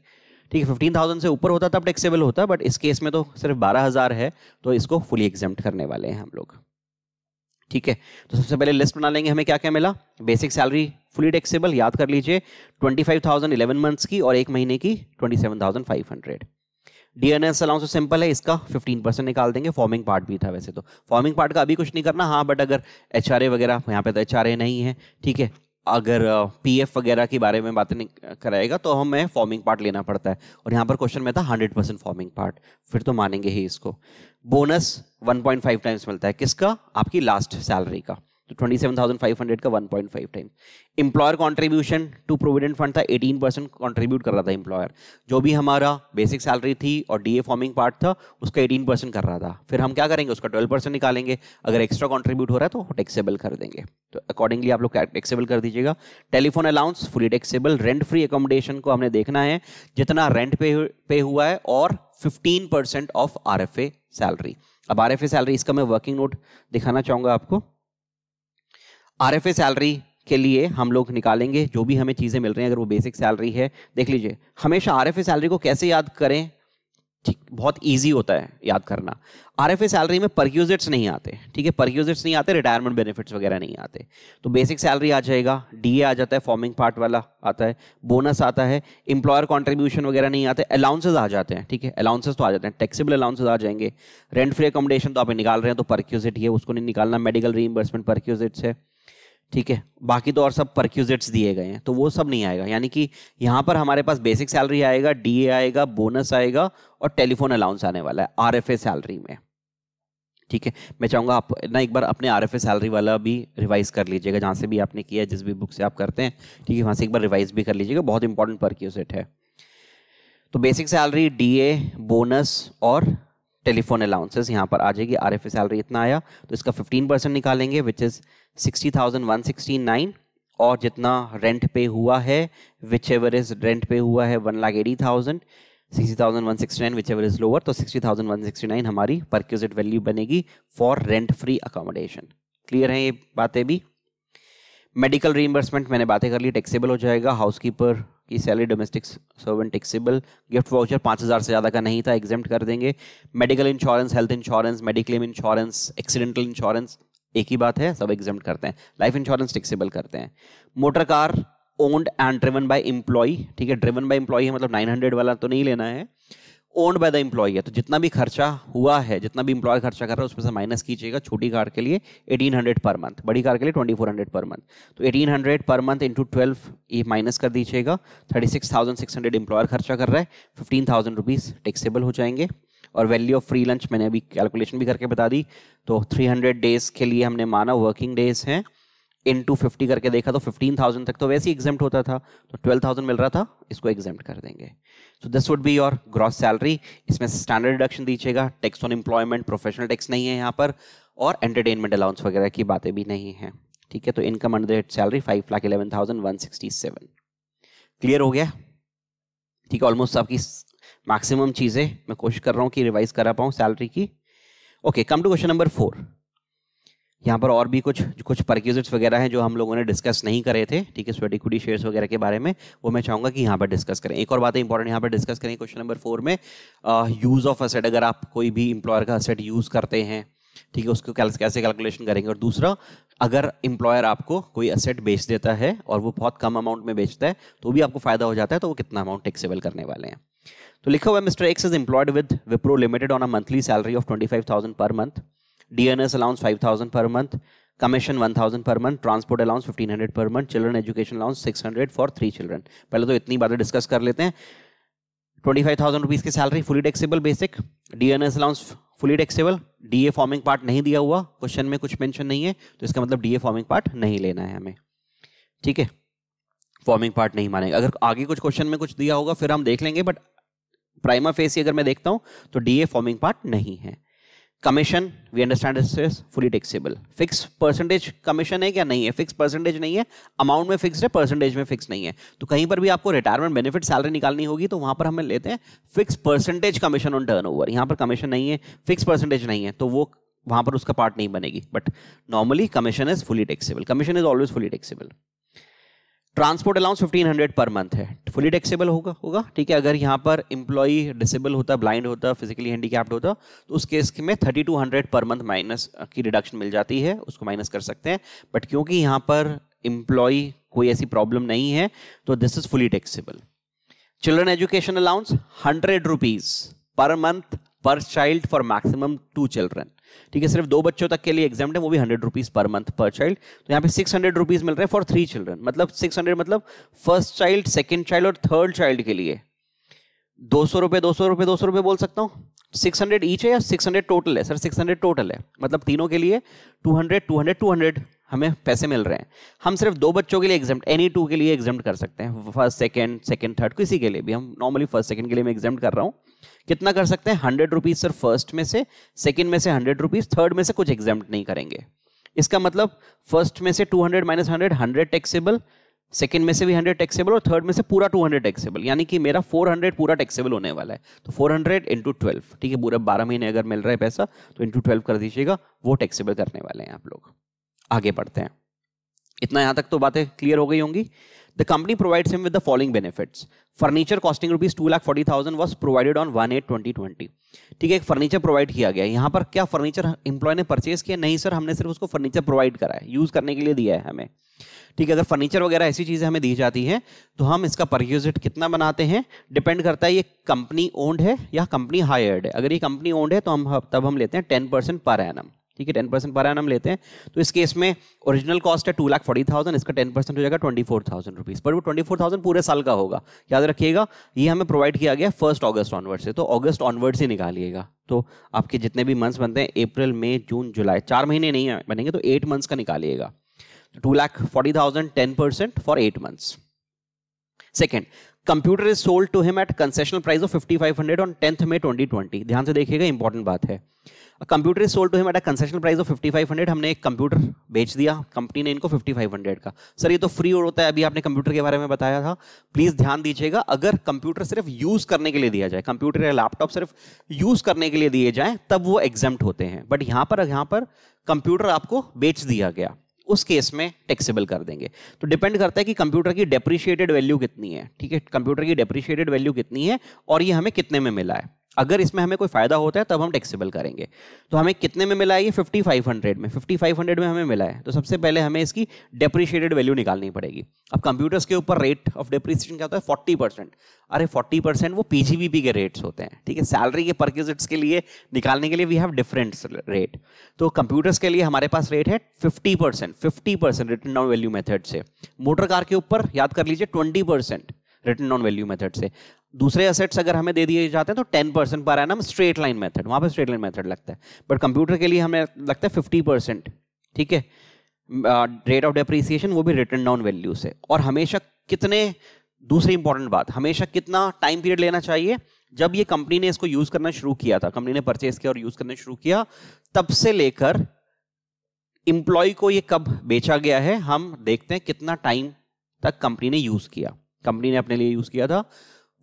ठीक है फिफ्टीन थाउजेंड से ऊपर होता तब टैक्सेबल होता बट इस केस में तो सिर्फ बारह हज़ार है तो इसको फुली एग्जाम करने वाले हैं हम लोग ठीक है तो सबसे पहले लिस्ट बना लेंगे हमें क्या क्या मिला बेसिक सैलरी फुली टैक्सेबल याद कर लीजिए twenty five thousand eleven months की और एक महीने की twenty seven thousand five hundred D N S allowance simple है इसका फिफ्टीन परसेंट निकाल देंगे फॉर्मिंग पार्ट भी था वैसे तो फॉर्मिंग पार्ट का अभी कुछ नहीं करना हाँ बट अगर एच आर ए वगैरह यहाँ पे तो एच आर ए नहीं है ठीक है अगर पीएफ वगैरह के बारे में बातें कराएगा तो हमें फॉर्मिंग पार्ट लेना पड़ता है और यहाँ पर क्वेश्चन में था हंड्रेड परसेंट फॉर्मिंग पार्ट फिर तो मानेंगे ही इसको bonus one point five times मिलता है किसका आपकी लास्ट सैलरी का तो 27,500 का 1.5 time employer contribution to provident fund था 18 परसेंट कॉन्ट्रीब्यूट कर रहा था इंप्लॉयर जो भी हमारा बेसिक सैलरी थी और डीए फॉर्मिंग पार्ट था उसका 18 परसेंट कर रहा था फिर हम क्या करेंगे उसका 12 परसेंट निकालेंगे अगर एक्स्ट्रा कॉन्ट्रीब्यूट हो रहा है तो टैक्सेबल कर देंगे तो अकॉर्डिंगली आप लोग टैक्सेबल कर दीजिएगा telephone allowance fully taxable rent free accommodation को हमने देखना है जितना रेंट पे पे हुआ है और फिफ्टीन ऑफ आर सैलरी अब आर सैलरी इसका मैं वर्किंग नोट दिखाना चाहूंगा आपको आर एफ सैलरी के लिए हम लोग निकालेंगे जो भी हमें चीज़ें मिल रही हैं अगर वो बेसिक सैलरी है देख लीजिए हमेशा आर एफ सैलरी को कैसे याद करें ठीक बहुत ईजी होता है याद करना आर एफ सैलरी में परक्यूजिट्स नहीं आते ठीक है परक्यूजिट्स नहीं आते रिटायरमेंट बेनिफिट्स वगैरह नहीं आते तो बेसिक सैलरी आ जाएगा डी आ जाता है फॉर्मिंग पार्ट वाला आता है बोनस आता है इंप्लॉयर कॉन्ट्रीब्यूशन वगैरह नहीं आते अलाउंसेज आ जाते हैं ठीक है अलाउंसेज तो आ जाते हैं टैक्सीबल अलाउंसेज आ जाएंगे रेंट फ्री अकोमोडेशन तो आप निकाल रहे हैं तो परक्यूजिट ही है उसको नहीं निकालना मेडिकल रीइंबर्समेंट परक्यूजिट्स है ठीक है बाकी तो और सब परक्यूजिट्स दिए गए हैं तो वो सब नहीं आएगा यानी कि यहाँ पर हमारे पास बेसिक सैलरी आएगा डी आएगा बोनस आएगा और टेलीफोन अलाउंस आने वाला है आरएफए सैलरी में ठीक है मैं चाहूँगा आप ना एक बार अपने आर एफ सैलरी वाला भी रिवाइज कर लीजिएगा जहाँ से भी आपने किया है जिस भी बुक से आप करते हैं ठीक है वहाँ से एक बार रिवाइज भी कर लीजिएगा बहुत इंपॉर्टेंट परक्यूजिट है तो बेसिक सैलरी डी बोनस और टेलीफोन अलाउंसेस यहाँ पर आ जाएगी आर एफ सैलरी इतना आया तो इसका फिफ्टीन परसेंट निकालेंगे which is sixty thousand one sixty nine और जितना रेंट पे हुआ है विच एवर इज रेंट पे हुआ है one lakh eighty thousand sixty thousand one sixty nine whichever is lower तो sixty thousand one sixty nine हमारी perquisite value बनेगी for rent free accommodation clear है ये बातें भी मेडिकल रीइंबर्समेंट मैंने बातें कर ली टैक्सेबल हो जाएगा हाउस कीपर की salary domestic servant taxable gift voucher पाँच हज़ार से ज़्यादा का नहीं था एग्जाम कर देंगे medical insurance health insurance mediclaim insurance accidental insurance एक ही बात है सब एग्जाम करते हैं लाइफ इंश्योरेंस टिक्सेबल करते हैं motor car owned and driven by employee ठीक है ड्रिवन बाय इंप्लॉई है मतलब 900 वाला तो नहीं लेना है ओन्ड बाय द इंप्लॉई है तो जितना भी खर्चा हुआ है जितना भी इंप्लॉय खर्चा कर रहा है उसमें से माइनस कीजिएगा छोटी कार के लिए 1800 पर मंथ बड़ी कार के लिए 2400 पर मंथ तो 1800 पर मंथ इंटू ट्वेल्व ये माइनस कर दीजिएगा 36,600 इंप्लॉयर खर्चा कर रहा है फिफ्टीन थाउजेंड रुपीज़ टेक्सेबल हो जाएंगे और वैल्यू ऑफ फ्री लंच मैंने अभी कैलकुलेशन भी करके बता दी तो 300 डेज के लिए हमने माना वर्किंग डेज हैं इन टू फिफ्टी करके देखा तो फिफ्टीन थाउजेंड तक तो वैसे ही एग्जाम होता था तो ट्वेल्व थाउजेंड मिल रहा था इसको एग्जाम कर देंगे so this would be your gross salary इसमें स्टैंडर्ड डिडक्शन दीजिएगा tax on employment professional tax नहीं है यहाँ पर और एंटरटेनमेंट अलाउंस वगैरह की बातें भी नहीं हैं ठीक है तो income under head salary five lakh eleven thousand one sixty seven clear हो गया ठीक है ऑलमोस्ट सबकी मैक्सिमम चीज़ें मैं कोशिश कर रहा हूँ कि रिवाइज करा पाऊँ सैलरी की okay come to question number four यहाँ पर और भी कुछ कुछ परक्यूजिट्स वगैरह हैं जो हम लोगों ने डिस्कस नहीं करे थे ठीक है स्वेटी इक्विटी शेयर्स वगैरह के बारे में वो मैं चाहूँगा कि यहाँ पर डिस्कस करें एक और बात इंपॉर्टेंट यहाँ पर डिस्कस करें क्वेश्चन नंबर फोर में यूज़ ऑफ असेट अगर आप कोई भी इंप्लॉयर का असेट यूज़ करते हैं ठीक है उसको कैसे कैलकुलेशन करेंगे और दूसरा अगर इंप्लॉयर आपको कोई असेट बेच देता है और वो बहुत कम अमाउंट में बेचता है तो भी आपको फायदा हो जाता है तो वो कितना अमाउंट टैक्सेबल करने वाले हैं तो लिखा हुआ है mister X is employed with Wipro limited on a monthly salary of twenty five thousand per month D N S allowance five thousand per month commission one thousand per month transport allowance fifteen hundred per month children education allowance six hundred for three children पहले तो इतनी बातें discuss कर लेते हैं twenty five thousand rupees की salary fully taxable basic D N S allowance fully D D A forming part नहीं दिया हुआ क्वेश्चन में कुछ मैंशन नहीं है तो इसका मतलब ए फॉर्मिंग पार्ट नहीं लेना है हमें ठीक है फॉर्मिंग पार्ट नहीं मानेंगे अगर आगे कुछ क्वेश्चन में कुछ दिया होगा फिर हम देख लेंगे बट प्राइमा फेस अगर मैं देखता हूं तो डीए फॉर्मिंग पार्ट नहीं है commission we understand fully taxable fix percentage commission है क्या नहीं है फिक्स परसेंटेज नहीं है अमाउंट में फिक्स है परसेंटेज में फिक्स नहीं है तो कहीं पर भी आपको रिटायरमेंट बेनिफिट सैलरी निकालनी होगी तो वहां पर हमें लेते हैं fix percentage commission on turnover यहाँ पर कमीशन नहीं है फिक्स परसेंटेज नहीं है तो वो वहां पर उसका पार्ट नहीं बनेगी but normally commission is fully taxable commission is always fully taxable transport allowance 1500 per month है फुली टैक्सेबल होगा होगा ठीक है अगर यहाँ पर इंप्लॉई डिसेबल होता ब्लाइंड होता फिजिकली हैंडीकैप्ड होता तो उस केस में 3200 पर मंथ माइनस की रिडक्शन मिल जाती है उसको माइनस कर सकते हैं बट क्योंकि यहाँ पर इंप्लॉई कोई ऐसी प्रॉब्लम नहीं है तो this is fully taxable children education allowance hundred rupees per month per child for maximum two children ठीक है सिर्फ दो बच्चों तक के लिए एग्जाम है वो भी hundred rupees per month per child तो यहाँ पे सिक्स हंड्रेड रुपीज़ मिल रहे हैं फॉर थ्री चिल्ड्रन मतलब सिक्स हंड्रेड मतलब फर्स्ट चाइल्ड सेकेंड चाइल्ड और थर्ड चाइल्ड के लिए दो सौ रुपये दो सौ रुपये दो सौ रुपये बोल सकता हूँ सिक्स हंड्रेड ईच है या सिक्स हंड्रेड टोटल है सर सिक्स हंड्रेड टोटल है मतलब तीनों के लिए two hundred two hundred two hundred हमें पैसे मिल रहे हैं हम सिर्फ दो बच्चों के लिए एग्जाम एनी टू के लिए एग्जाम कर सकते हैं फर्स्ट सेकेंड सेकेंड थर्ड किसी के लिए भी हम नॉर्मली फर्स्ट सेकेंड के लिए मैं एग्जाम कर रहा हूँ कितना कर सकते हैं हंड्रेड रुपीज सर फर्स्ट में से सेकेंड में से हंड्रेड रुपीज थर्ड में से कुछ एग्जाम नहीं करेंगे इसका मतलब फर्स्ट में से two hundred minus hundred hundred taxable second में से भी हंड्रेड टैक्सेबल और थर्ड में से पूरा टू हंड्रेड टैक्सेबल यानी कि मेरा फोर हंड्रेड पूरा टैक्सेबल होने वाला है तो फोर हंड्रेड इंटू ट्वेल्व ठीक है पूरा बारह महीने अगर मिल रहा है पैसा तो इंटू ट्वेल्व कर दीजिएगा वो टैक्सेबल करने वाले हैं आप लोग आगे बढ़ते हैं इतना यहां तक तो बातें क्लियर हो गई होंगी The company provides him with the following benefits. Furniture costing rupees two lakh forty thousand was provided on one eight twenty twenty ठीक है एक फर्नीचर प्रोवाइड किया गया यहाँ पर क्या फर्नीचर एम्प्लॉय ने परचेज किया नहीं सर हमने सिर्फ उसको फर्नीचर प्रोवाइड करा है यूज करने के लिए दिया है हमें ठीक है अगर फर्नीचर वगैरह ऐसी चीजें हमें दी जाती हैं तो हम इसका पर यूजिट कितना बनाते हैं डिपेंड करता है ये कंपनी ओन्ड है या कंपनी हायर्ड है अगर ये कंपनी ओन्ड है तो हम तब हम लेते हैं टेन परसेंट पर एनम ठीक है टेन परसेंट पर एन लेते हैं तो इस केस में ओरिजिनल कॉस्ट है टू लाख फोर्टी थाउजेंड इसका टेन परसेंट हो जाएगा ट्वेंटी फोर थाउजेंड रुपीज़ पर वो ट्वेंटी फोर थाउजेंड पूरे साल का होगा याद रखिएगा ये हमें प्रोवाइड किया गया फर्स्ट ऑगस्ट ऑनवर्ड से तो ऑगस्ट ऑनवर्ड से निकालिएगा तो आपके जितने भी मंथ्स बनते हैं अप्रैल मई जून जुलाई चार महीने नहीं बनेंगे तो एट मंथ्स का निकालिएगा two lakh forty thousand ten percent for eight months second computer is sold to him at concessional price of fifty five hundred on May में ट्वेंटी ध्यान से देखिएगा इंपॉर्टेंट बात है computer is sold to him at a concessional price of hundred हमने एक computer बेच दिया कंपनी ने इनको फिफ्टी फाइव हंड्रेड का सर ये तो फ्री और होता है अभी आपने कंप्यूटर के बारे में बताया था प्लीज ध्यान दीजिएगा अगर कंप्यूटर सिर्फ यूज करने के लिए दिया जाए कंप्यूटर या लैपटॉप सिर्फ यूज करने के लिए दिए जाए तब वो एग्जाम होते हैं बट यहाँ पर यहाँ पर कंप्यूटर आपको बेच दिया गया उस केस में टैक्सेबल कर देंगे तो डिपेंड करता है कि कंप्यूटर की डेप्रिशिएटेड वैल्यू कितनी है ठीक है कंप्यूटर की डेप्रिशिएटेड वैल्यू कितनी है और ये हमें कितने में मिला है अगर इसमें हमें कोई फ़ायदा होता है तब हम टैक्सेबल करेंगे तो हमें कितने में मिला है ये फिफ्टी फाइव हंड्रेड में फिफ्टी फाइव हंड्रेड में हमें मिला है तो सबसे पहले हमें इसकी डेप्रिशिएटेड वैल्यू निकालनी पड़ेगी अब कंप्यूटर्स के ऊपर रेट ऑफ डेप्रिसिएशन क्या होता है फोर्टी परसेंट अरे फोर्टी परसेंट वो पी के रेट्स होते हैं ठीक है सैलरी के परक्यूजिट्स के लिए निकालने के लिए वी हैव डिफरेंट रेट तो कंप्यूटर्स के लिए हमारे पास रेट है fifty percent fifty percent return down value method से मोटर कार के ऊपर याद कर लीजिए twenty percent return on value method से दूसरे असेट्स अगर हमें दे दिए जाते हैं तो टेन परसेंट पर आना स्ट्रेट लाइन मेथड वहां पर स्ट्रेट लाइन मेथड लगता है बट कंप्यूटर के लिए हमें लगता है फिफ्टी परसेंट ठीक है रेट ऑफ डेप्रीसिएशन वो भी रिटर्न डाउन वैल्यू से और हमेशा कितने दूसरी इंपॉर्टेंट बात हमेशा कितना टाइम पीरियड लेना चाहिए जब ये कंपनी ने इसको यूज करना शुरू किया था कंपनी ने परचेज किया और यूज करना शुरू किया तब से लेकर इंप्लॉय को ये कब बेचा गया है हम देखते हैं कितना टाइम तक कंपनी ने यूज किया कंपनी ने अपने लिए यूज किया था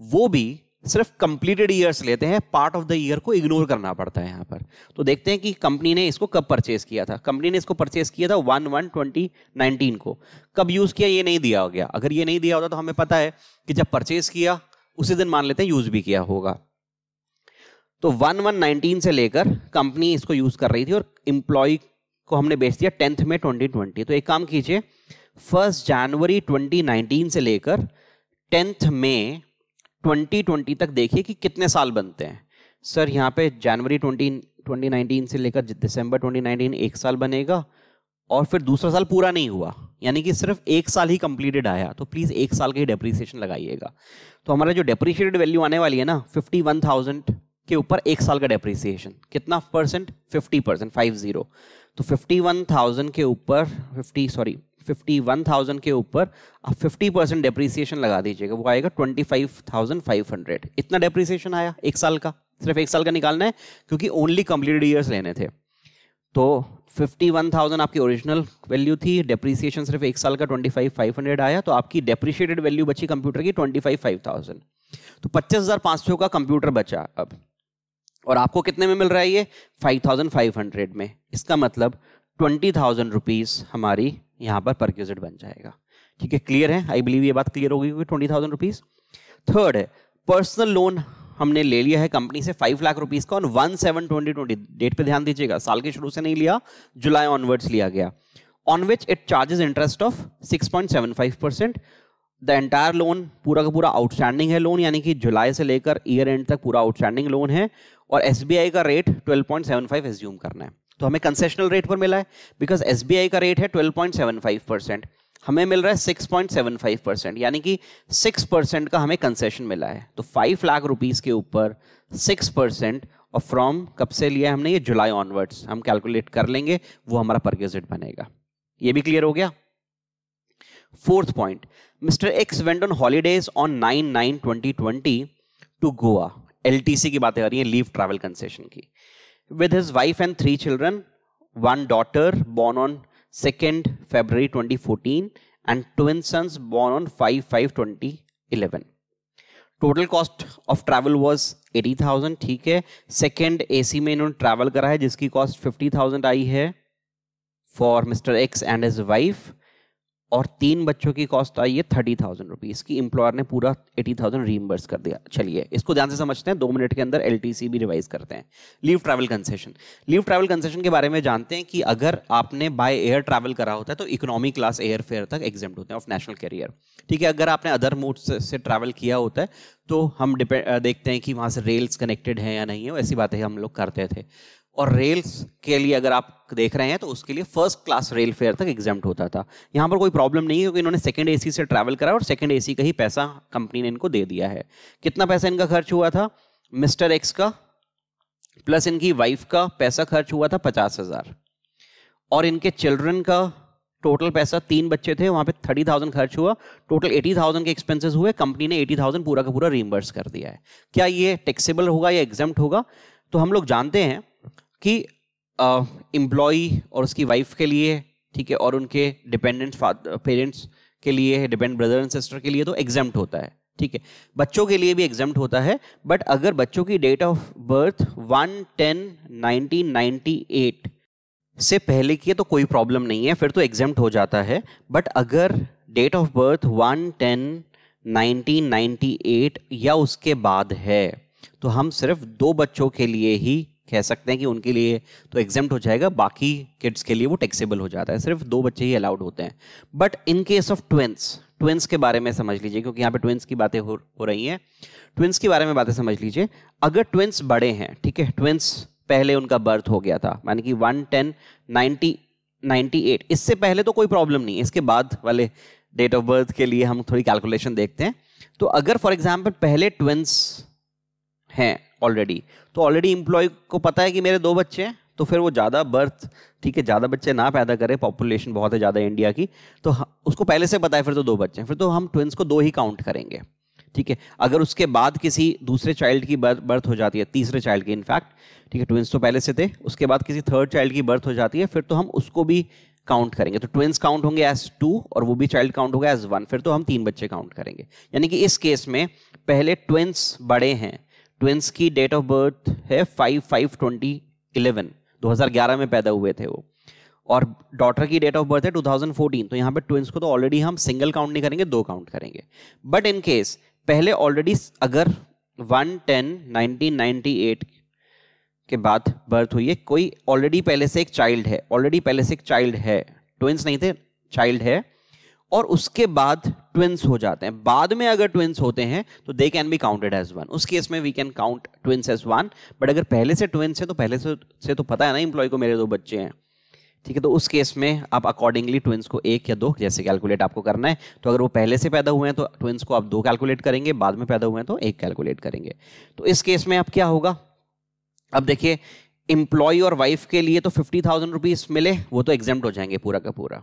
वो भी सिर्फ कंप्लीटेड ईयर्स लेते हैं पार्ट ऑफ द ईयर को इग्नोर करना पड़ता है यहाँ पर तो देखते हैं कि कंपनी ने इसको कब परचेस किया था कंपनी ने इसको परचेस किया था वन वन ट्वेंटी नाइनटीन को कब यूज़ किया ये नहीं दिया हो गया अगर ये नहीं दिया होता तो हमें पता है कि जब परचेस किया उसी दिन मान लेते हैं यूज़ भी किया होगा तो वन वन नाइनटीन से लेकर कंपनी इसको यूज़ कर रही थी और इम्प्लॉय को हमने बेच दिया टेंथ में ट्वेंटी ट्वेंटी तो एक काम कीजिए फर्स्ट जनवरी ट्वेंटी नाइनटीन से लेकर टेंथ में 2020 तक देखिए कि कितने साल बनते हैं सर यहाँ पे जनवरी 20 2019 से लेकर दिसंबर 2019 एक साल बनेगा और फिर दूसरा साल पूरा नहीं हुआ यानी कि सिर्फ एक साल ही कंप्लीटेड आया तो प्लीज़ एक साल का ही डेप्रीसिएशन लगाइएगा तो हमारा जो डेप्रीशिएटेड वैल्यू आने वाली है ना फिफ्टी वन थाउजेंड के ऊपर एक साल का डेप्रीसिएशन कितना percent fifty percent five zero तो फिफ्टी वन थाउजेंड के ऊपर फिफ्टी सॉरी 51,000 के ऊपर आप 50 परसेंट डेप्रीसिएशन लगा दीजिएगा वो आएगा 25,500 इतना डेप्रीसिएशन आया एक साल का सिर्फ एक साल का निकालना है क्योंकि ओनली कंप्लीटेड ईयर्स लेने थे तो 51,000 आपकी ओरिजिनल वैल्यू थी डेप्रीसिएशन सिर्फ एक साल का 25,500 आया तो आपकी डेप्रीशिएटेड वैल्यू बची कंप्यूटर की 25,500 तो 25,500 का कंप्यूटर बचा अब और आपको कितने में मिल रहा है ये 5,500 में इसका मतलब ट्वेंटी थाउजेंड रुपीज़ हमारी यहाँ पर परक्यूजिट बन जाएगा ठीक है क्लियर है आई बिलीव ये बात क्लियर होगी क्योंकि ट्वेंटी थाउजेंड रुपीज थर्ड है पर्सनल लोन हमने ले लिया है कंपनी से फाइव लाख रुपीज का on one seven twenty twenty date पे ध्यान दीजिएगा साल के शुरू से नहीं लिया जुलाई ऑनवर्ड्स लिया गया on which it charges interest of six point seven five percent the entire loan पूरा का पूरा आउटस्टैंडिंग है लोन यानी कि जुलाई से लेकर ईयर एंड तक पूरा आउटस्टैंडिंग लोन है और एस का rate twelve point seven five assume करना है तो हमें कंसेशनल रेट पर मिला है बिकॉज एस का रेट है 12.75 परसेंट हमें मिल रहा है 6.75 परसेंट यानी कि 6 परसेंट का हमें कंसेशन मिला है तो 5 लाख रुपीस के ऊपर 6 परसेंट और फ्रॉम कब से लिया हमने ये जुलाई ऑनवर्ड्स हम कैलकुलेट कर लेंगे वो हमारा परगेजिट बनेगा ये भी क्लियर हो गया fourth point mister X went on holidays on nine nine twenty twenty two Goa L की बातें कर रही है लीव ट्रैवल कंसेशन की with his wife and three children, one daughter born on 2nd February 2014 and twin sons born on 5 5 2011. Total cost of travel was 80,000 ठीक है second AC में इन्होंने ट्रैवल करा है जिसकी कॉस्ट 50,000 आई है for mister X and his wife और तीन बच्चों की कॉस्ट आई है थर्टी थाउजेंड रुपीज़ की इंप्लॉयर ने पूरा एटी थाउजेंड रीम्बर्स कर दिया चलिए इसको ध्यान से समझते हैं दो मिनट के अंदर एल भी रिवाइज करते हैं leave travel concession leave travel concession के बारे में जानते हैं कि अगर आपने बाय एयर ट्रैवल करा होता है तो इकोनॉमी क्लास एयर फेयर तक एग्जाम होते हैं ऑफ नेशनल कैरियर ठीक है अगर आपने अदर मोड से, से ट्रैवल किया होता है तो हम देखते हैं कि वहां से रेल्स कनेक्टेड है या नहीं है ऐसी बातें हम लोग करते थे और रेल्स के लिए अगर आप देख रहे हैं तो उसके लिए फर्स्ट क्लास रेल फेयर तक एग्जाम होता था यहाँ पर कोई प्रॉब्लम नहीं है क्योंकि इन्होंने सेकेंड एसी से ट्रैवल करा और सेकेंड एसी का ही पैसा कंपनी ने इनको दे दिया है कितना पैसा इनका खर्च हुआ था मिस्टर एक्स का प्लस इनकी वाइफ का पैसा खर्च हुआ था पचास हजार और इनके चिल्ड्रन का टोटल पैसा तीन बच्चे थे वहां पे थर्टी थाउजेंड खर्च हुआ टोटल एटी थाउजेंड के एक्सपेंसेस हुए कंपनी ने एटी थाउजेंड पूरा का पूरा रिमबर्स कर दिया है क्या ये टैक्सेबल होगा या एग्जाम होगा तो हम लोग जानते हैं कि एम्प्लॉई और उसकी वाइफ के लिए ठीक है और उनके डिपेंडेंट पेरेंट्स के लिए डिपेंड ब्रदर एंड सिस्टर के लिए तो एग्जाम होता है ठीक है बच्चों के लिए भी एग्जाम होता है बट अगर बच्चों की date of birth one ten nineteen ninety eight से पहले की है तो कोई प्रॉब्लम नहीं है फिर तो एग्जाम हो जाता है बट अगर date of birth one ten eight या उसके बाद है तो हम सिर्फ दो बच्चों के लिए ही कह सकते हैं कि उनके लिए तो एग्जेम हो जाएगा बाकी किड्स के लिए वो टैक्सेबल हो जाता है सिर्फ दो बच्चे ही अलाउड होते हैं but in case of twins twins के बारे में समझ लीजिए क्योंकि यहाँ पे ट्वेंस की बातें हो, हो रही हैं ट्विंस के बारे में बातें समझ लीजिए अगर ट्वेंस बड़े हैं ठीक है ट्वेंस पहले उनका बर्थ हो गया था मानी कि one ten ninety ninety eight इससे पहले तो कोई प्रॉब्लम नहीं इसके बाद वाले डेट ऑफ बर्थ के लिए हम थोड़ी कैलकुलेशन देखते हैं तो अगर फॉर एग्जाम्पल पहले ट्वेंस हैं ऑलरेडी तो ऑलरेडी इम्प्लॉय को पता है कि मेरे दो बच्चे हैं तो फिर वो ज़्यादा बर्थ ठीक है ज़्यादा बच्चे ना पैदा करे पॉपुलेशन बहुत है ज़्यादा इंडिया की तो उसको पहले से पता है फिर तो दो बच्चे हैं फिर तो हम ट्विंस को दो ही काउंट करेंगे ठीक है अगर उसके बाद किसी दूसरे चाइल्ड की बर्थ हो जाती है तीसरे चाइल्ड की इनफैक्ट ठीक है ट्विंस तो पहले से थे उसके बाद किसी थर्ड चाइल्ड की बर्थ हो जाती है फिर तो हम उसको भी काउंट करेंगे तो ट्विंस काउंट होंगे एज टू और वो भी चाइल्ड काउंट होगा एज वन फिर तो हम तीन बच्चे काउंट करेंगे यानी कि इस केस में पहले ट्विंस बड़े हैं ट्विंस की डेट ऑफ बर्थ है फाइव फाइव ट्वेंटी इलेवन दो हज़ार ग्यारह में पैदा हुए थे वो और डॉटर की डेट ऑफ बर्थ है टू थाउजेंड फोर्टीन तो यहाँ पे ट्विंस को तो ऑलरेडी हम सिंगल काउंट नहीं करेंगे दो काउंट करेंगे बट इन केस पहले ऑलरेडी अगर one ten nineteen ninety eight के बाद बर्थ हुई है कोई ऑलरेडी पहले से एक चाइल्ड है ऑलरेडी पहले से एक चाइल्ड है ट्विंस नहीं थे चाइल्ड है और उसके बाद ट्विंस हो जाते हैं बाद में अगर ट्विंस होते हैं तो they can be counted as one उस केस में we can count twins as one but अगर पहले से ट्विंस है तो पहले से से तो पता है ना इंप्लॉय को मेरे दो बच्चे हैं ठीक है तो उस केस में आप अकॉर्डिंगली ट्विंस को एक या दो जैसे कैलकुलेट आपको करना है तो अगर वो पहले से पैदा हुए हैं तो ट्विंस को आप दो कैलकुलेट करेंगे बाद में पैदा हुए हैं तो एक कैलकुलेट करेंगे तो इस केस में अब क्या होगा अब देखिए इंप्लॉय और वाइफ के लिए तो फिफ्टी थाउजेंड रुपीज मिले वो तो एग्जाम हो जाएंगे पूरा का पूरा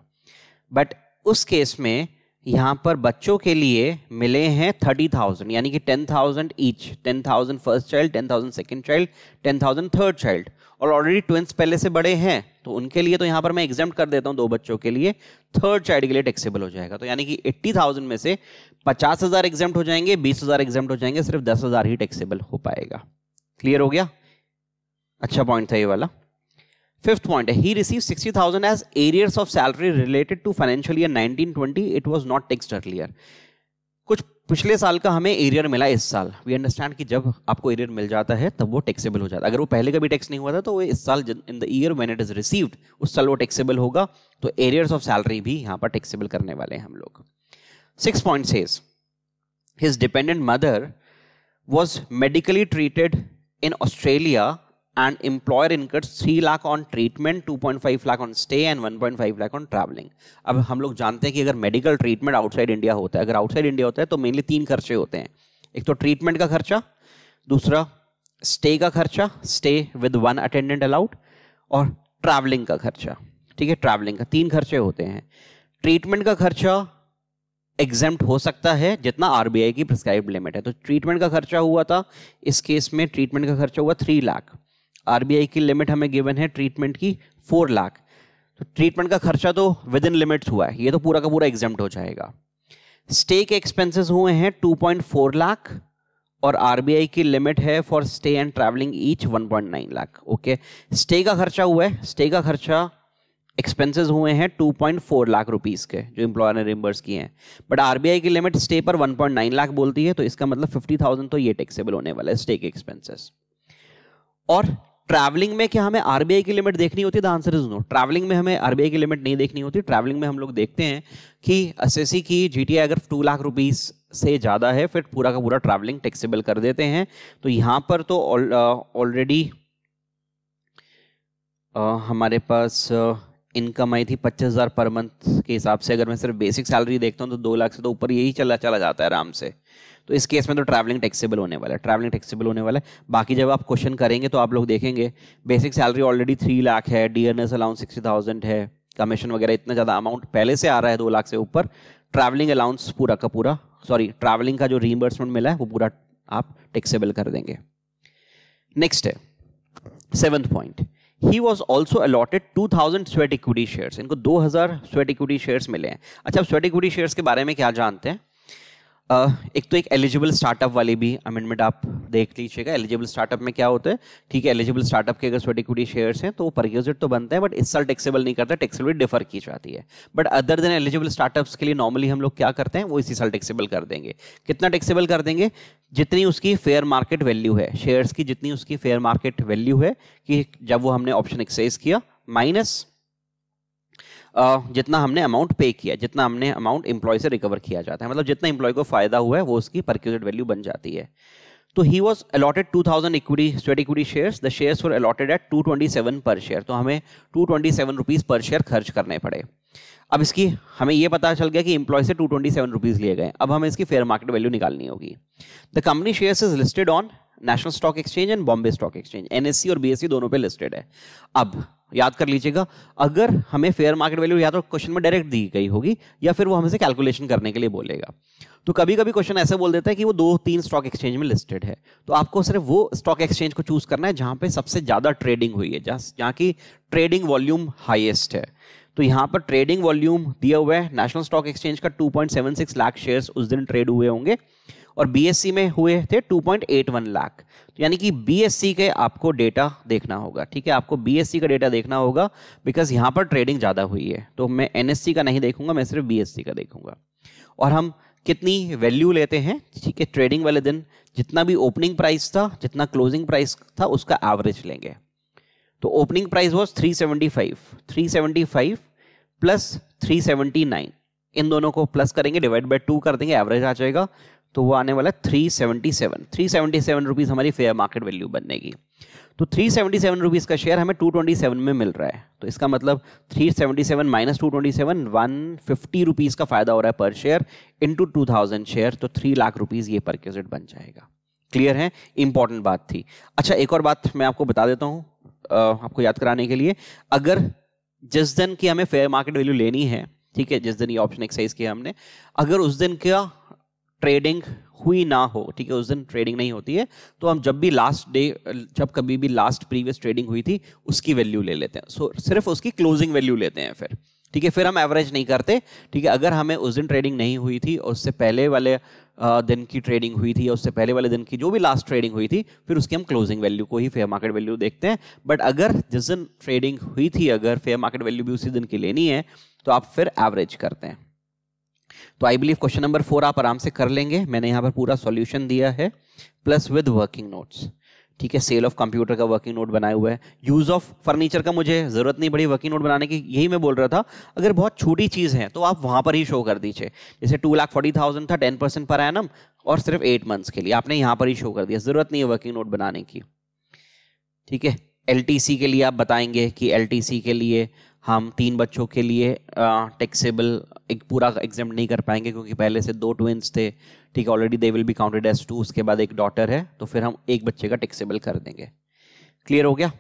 बट उस केस में यहाँ पर बच्चों के लिए मिले हैं थर्टी थाउजेंड यानी कि ten thousand each ten thousand first child ten thousand second child ten thousand third child और ऑलरेडी ट्वेंथ पहले से बड़े हैं तो उनके लिए तो यहाँ पर मैं एग्जाम कर देता हूँ दो बच्चों के लिए थर्ड चाइल्ड के लिए टैक्सेबल हो जाएगा तो यानी कि एट्टी थाउजेंड में से पचास हज़ार एग्जाम हो जाएंगे बीस हज़ार एग्जाम हो जाएंगे सिर्फ दस हज़ार ही टैक्सेबल हो पाएगा क्लियर हो गया अच्छा पॉइंट था ये वाला Fifth point, he received 60,000 as arrears of salary related to financial year 1920. It was not taxed earlier. कुछ पिछले साल का हमें एरियर मिला इस साल वी अंडरस्टैंड कि जब आपको एरियर मिल जाता है तब वो टैक्सेबल हो जाता है अगर वो पहले कभी टैक्स नहीं हुआ था तो वो इस साल in the year when it is received उस साल वो टैक्सेबल होगा तो एरियर्स ऑफ सैलरी भी यहाँ पर टैक्सेबल करने वाले हैं हम लोग six point says his dependent mother was medically treated in Australia and employer incurs 3 lakh on treatment 2.5 lakh on stay and 1.5 lakh on travelling अब हम लोग जानते हैं कि अगर मेडिकल ट्रीटमेंट आउटसाइड इंडिया होता है अगर आउटसाइड इंडिया होता है तो मेनली तीन खर्चे होते हैं एक तो ट्रीटमेंट का खर्चा दूसरा स्टे का खर्चा stay with one attendant allowed और ट्रैवलिंग का खर्चा ठीक है ट्रैवलिंग का तीन खर्चे होते हैं ट्रीटमेंट का खर्चा एग्जेम्प्ट हो सकता है जितना आरबीआई की प्रिस्क्राइब लिमिट है तो ट्रीटमेंट का खर्चा हुआ था इस केस में ट्रीटमेंट का खर्चा हुआ थ्री लाख ,00 आरबीआई की लिमिट हमें गिवन है ट्रीटमेंट की फोर लाख तो ट्रीटमेंट का खर्चा तो विद इन लिमिट्स हुआ है ये तो पूरा का पूरा एग्जाम हो जाएगा स्टे के एक्सपेंसेस हुए हैं 2.4 लाख और आरबीआई की लिमिट है for stay and travelling each 1.9 lakh okay stay का खर्चा हुआ है स्टे का खर्चा एक्सपेंसेस हुए हैं 2.4 लाख रुपीस के जो एम्प्लॉयर ने रिमबर्स किए हैं बट आरबीआई की लिमिट स्टे पर 1.9 लाख बोलती है तो इसका मतलब 50,000 तो ये टैक्सेबल होने वाला है स्टे के एक्सपेंसेस और ट्रैवलिंग में क्या हमें आरबीआई की लिमिट देखनी होती है the answer is no travelling में हमें आरबीआई की लिमिट नहीं देखनी होती ट्रैवलिंग में हम लोग देखते हैं कि एस की जी अगर टू लाख रुपीज़ से ज़्यादा है फिर पूरा का पूरा ट्रैवलिंग टैक्सेबल कर देते हैं तो यहाँ पर तो ऑलरेडी uh, uh, हमारे पास इनकम uh, आई थी पच्चीस पर मंथ के हिसाब से अगर मैं सिर्फ बेसिक सैलरी देखता हूँ तो दो लाख से तो ऊपर यही चला चला जाता है आराम से तो इस केस में तो ट्रैवलिंग टैक्सेबल होने वाला है ट्रैवलिंग टैक्सेबल होने वाला है बाकी जब आप क्वेश्चन करेंगे तो आप लोग देखेंगे basic salary already three lakh है D N S allowance sixty thousand है कमीशन वगैरह इतना ज़्यादा अमाउंट पहले से आ रहा है दो लाख से ऊपर ट्रैवलिंग अलाउंस पूरा का पूरा सॉरी ट्रैवलिंग का जो रीइम्बर्समेंट मिला है वो पूरा आप टैक्सेबल कर देंगे नेक्स्ट है seventh point he was also allotted two thousand sweat equity shares इनको दो हज़ार स्वेट इक्विटी शेयर्स मिले हैं अच्छा आप स्वेट इक्विटी शेयर्स के बारे में क्या जानते हैं एक तो एक एलिजिबल स्टार्टअप वाली भी अमेंडमेंट आप देख लीजिएगा एलिजिबल स्टार्टअप में क्या होता है ठीक है एलिजिबल स्टार्टअप के अगर स्वेटी कुटी शेयर्स हैं तो वो परक्यूजिट तो बनते हैं बट इस साल टैक्सेबल नहीं करता टैक्सेबिलिटी डिफर की जाती है but other than eligible startups के लिए नॉर्मली हम लोग क्या करते हैं वो इसी साल टैक्सेबल कर देंगे कितना टैक्सेबल कर देंगे जितनी उसकी फेयर मार्केट वैल्यू है शेयर्स की जितनी उसकी फेयर मार्केट वैल्यू है कि जब वो हमने ऑप्शन एक्सरसाइज किया माइनस जितना हमने अमाउंट पे किया जितना हमने अमाउंट एम्प्लॉय से रिकवर किया जाता है मतलब जितना एम्प्लॉय को फायदा हुआ है वो उसकी परक्यूटेड वैल्यू बन जाती है तो he was allotted two thousand equity sweat equity shares the shares for allotted at two twenty seven per share तो हमें two twenty seven rupees per share खर्च करने पड़े अब इसकी हमें यह पता चल गया कि इंप्लॉय से टू ट्वेंटी सेवन रुपीज़ लिए गए अब हमें इसकी फेयर मार्केट वैल्यू निकालनी होगी the company shares is listed on national stock exchange and Bombay stock exchange NSC और बीएससी e दोनों पे लिस्टेड है अब याद कर लीजिएगा अगर हमें फेयर मार्केट वैल्यू या तो क्वेश्चन में डायरेक्ट दी गई होगी या फिर वो हमसे कैलकुलेशन करने के लिए बोलेगा तो कभी कभी क्वेश्चन ऐसे बोल देता है कि वो दो तीन स्टॉक एक्सचेंज में लिस्टेड है तो आपको सिर्फ वो स्टॉक एक्सचेंज को चूज करना है जहां पे सबसे ज़्यादा ट्रेडिंग हुई है जहां जहाँ की ट्रेडिंग वॉल्यूम हाइएस्ट है तो यहाँ पर ट्रेडिंग वॉल्यूम दिया हुआ है नेशनल स्टॉक एक्सचेंज का टू लाख शेयर उस दिन ट्रेड हुए होंगे और बीएससी में हुए थे 2.81 लाख तो यानी कि बीएससी के आपको डेटा देखना होगा ठीक है आपको बीएससी का डेटा देखना होगा बिकॉज यहाँ पर ट्रेडिंग ज़्यादा हुई है तो मैं एनएससी का नहीं देखूंगा मैं सिर्फ बीएससी का देखूंगा और हम कितनी वैल्यू लेते हैं ठीक है ट्रेडिंग वाले दिन जितना भी ओपनिंग प्राइस था जितना क्लोजिंग प्राइस था उसका एवरेज लेंगे तो opening price was three 375 plus nine इन दोनों को प्लस करेंगे डिवाइड बाय टू कर देंगे एवरेज आ जाएगा तो वो आने वाला three seventy seven three seventy seven rupees हमारी फेयर मार्केट वैल्यू बनेगी तो थ्री सेवेंटी सेवन रुपीज़ का शेयर हमें टू ट्वेंटी सेवन में मिल रहा है तो इसका मतलब three seventy seven minus two twenty seven one fifty rupees का फ़ायदा हो रहा है per share into two thousand share तो थ्री लाख रुपीज़ ये पर क्यूजिट बन जाएगा क्लियर है इंपॉर्टेंट बात थी अच्छा एक और बात मैं आपको बता देता हूँ आपको याद कराने के लिए अगर जिस दिन की हमें फेयर मार्केट वैल्यू लेनी है ठीक है जिस दिन ये ऑप्शन एक्सरसाइज किया हमने अगर उस दिन का ट्रेडिंग हुई ना हो ठीक है उस दिन ट्रेडिंग नहीं होती है तो हम जब भी लास्ट डे जब कभी भी लास्ट प्रीवियस ट्रेडिंग हुई थी उसकी वैल्यू ले लेते हैं सो so, सिर्फ उसकी क्लोजिंग वैल्यू लेते हैं फिर ठीक है फिर हम एवरेज नहीं करते ठीक है अगर हमें उस दिन ट्रेडिंग नहीं हुई थी और उससे पहले वाले दिन की ट्रेडिंग हुई थी या उससे पहले वाले दिन की जो भी लास्ट ट्रेडिंग हुई थी फिर उसकी हम क्लोजिंग वैल्यू को ही फेयर मार्केट वैल्यू देखते हैं बट अगर जिस दिन ट्रेडिंग हुई थी अगर फेयर मार्केट वैल्यू भी उसी दिन की लेनी है तो आप फिर एवरेज करते हैं तो I believe question number four आप आराम से कर लेंगे मैंने यहाँ पर पूरा सॉल्यूशन दिया है प्लस विद वर्किंग नोट्स ठीक है सेल ऑफ कंप्यूटर का वर्किंग नोट बनाया हुआ है यूज ऑफ फर्नीचर का मुझे जरूरत नहीं पड़ी वर्किंग नोट बनाने की यही मैं बोल रहा था अगर बहुत छोटी चीज है तो आप वहां पर ही शो कर दीजिए जैसे टू लाख फोर्टी थाउजेंड था टेन परसेंट पर एनम और सिर्फ एट मंथ्स के लिए आपने यहां पर ही शो कर दिया जरूरत नहीं है वर्किंग नोट बनाने की ठीक है एल के लिए आप बताएंगे कि एल के लिए हम तीन बच्चों के लिए टैक्सेबल एक पूरा एग्जाम नहीं कर पाएंगे क्योंकि पहले से दो ट्विंस थे ठीक है already they will be counted as two उसके बाद एक डॉटर है तो फिर हम एक बच्चे का टैक्सेबल कर देंगे क्लियर हो गया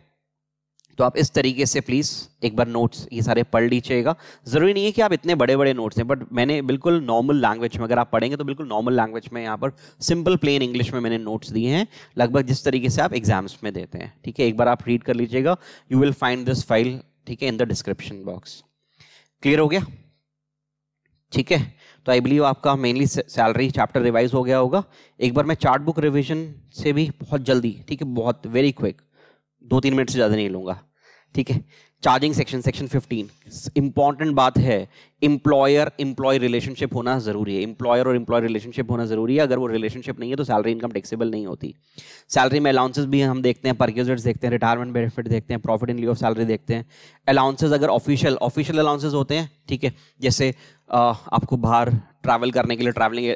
तो आप इस तरीके से प्लीज़ एक बार नोट्स ये सारे पढ़ लीजिएगा ज़रूरी नहीं है कि आप इतने बड़े बड़े नोट्स हैं बट मैंने बिल्कुल नॉर्मल लैंग्वेज में अगर आप पढ़ेंगे तो बिल्कुल नॉर्मल लैंग्वेज में यहाँ पर सिंपल प्लेन इंग्लिश में मैंने नोट्स दिए हैं लगभग जिस तरीके से आप एग्जाम्स में देते हैं ठीक है एक बार आप रीड कर लीजिएगा you will find this file ठीक है in the description box clear हो गया ठीक है तो आई बिलीव आपका मेनली सैलरी चैप्टर रिवाइज हो गया होगा एक बार मैं चार्ट बुक रिविजन से भी बहुत जल्दी ठीक है बहुत वेरी क्विक दो तीन मिनट से ज़्यादा नहीं लूँगा ठीक है चार्जिंग सेक्शन सेक्शन 15 इंपॉर्टेंट बात है इंप्लॉयर इंप्लॉय रिलेशनशिप होना जरूरी है इंप्लॉयर और इंप्लॉय रिलेशनशिप होना जरूरी है अगर वो रिलेशनशिप नहीं है तो सैलरी इनकम टैक्सेबल नहीं होती सैलरी में अलाउंसेस भी हम देखते हैं परकेजेट देखते हैं रिटायरमेंट बेनिफिट देखते हैं profit in lieu of salary देखते हैं अलाउंसेज अगर ऑफिशियल ऑफिशियल अलाउंसेज होते हैं ठीक है जैसे आपको बाहर ट्रैवल करने के लिए ट्रैवलिंग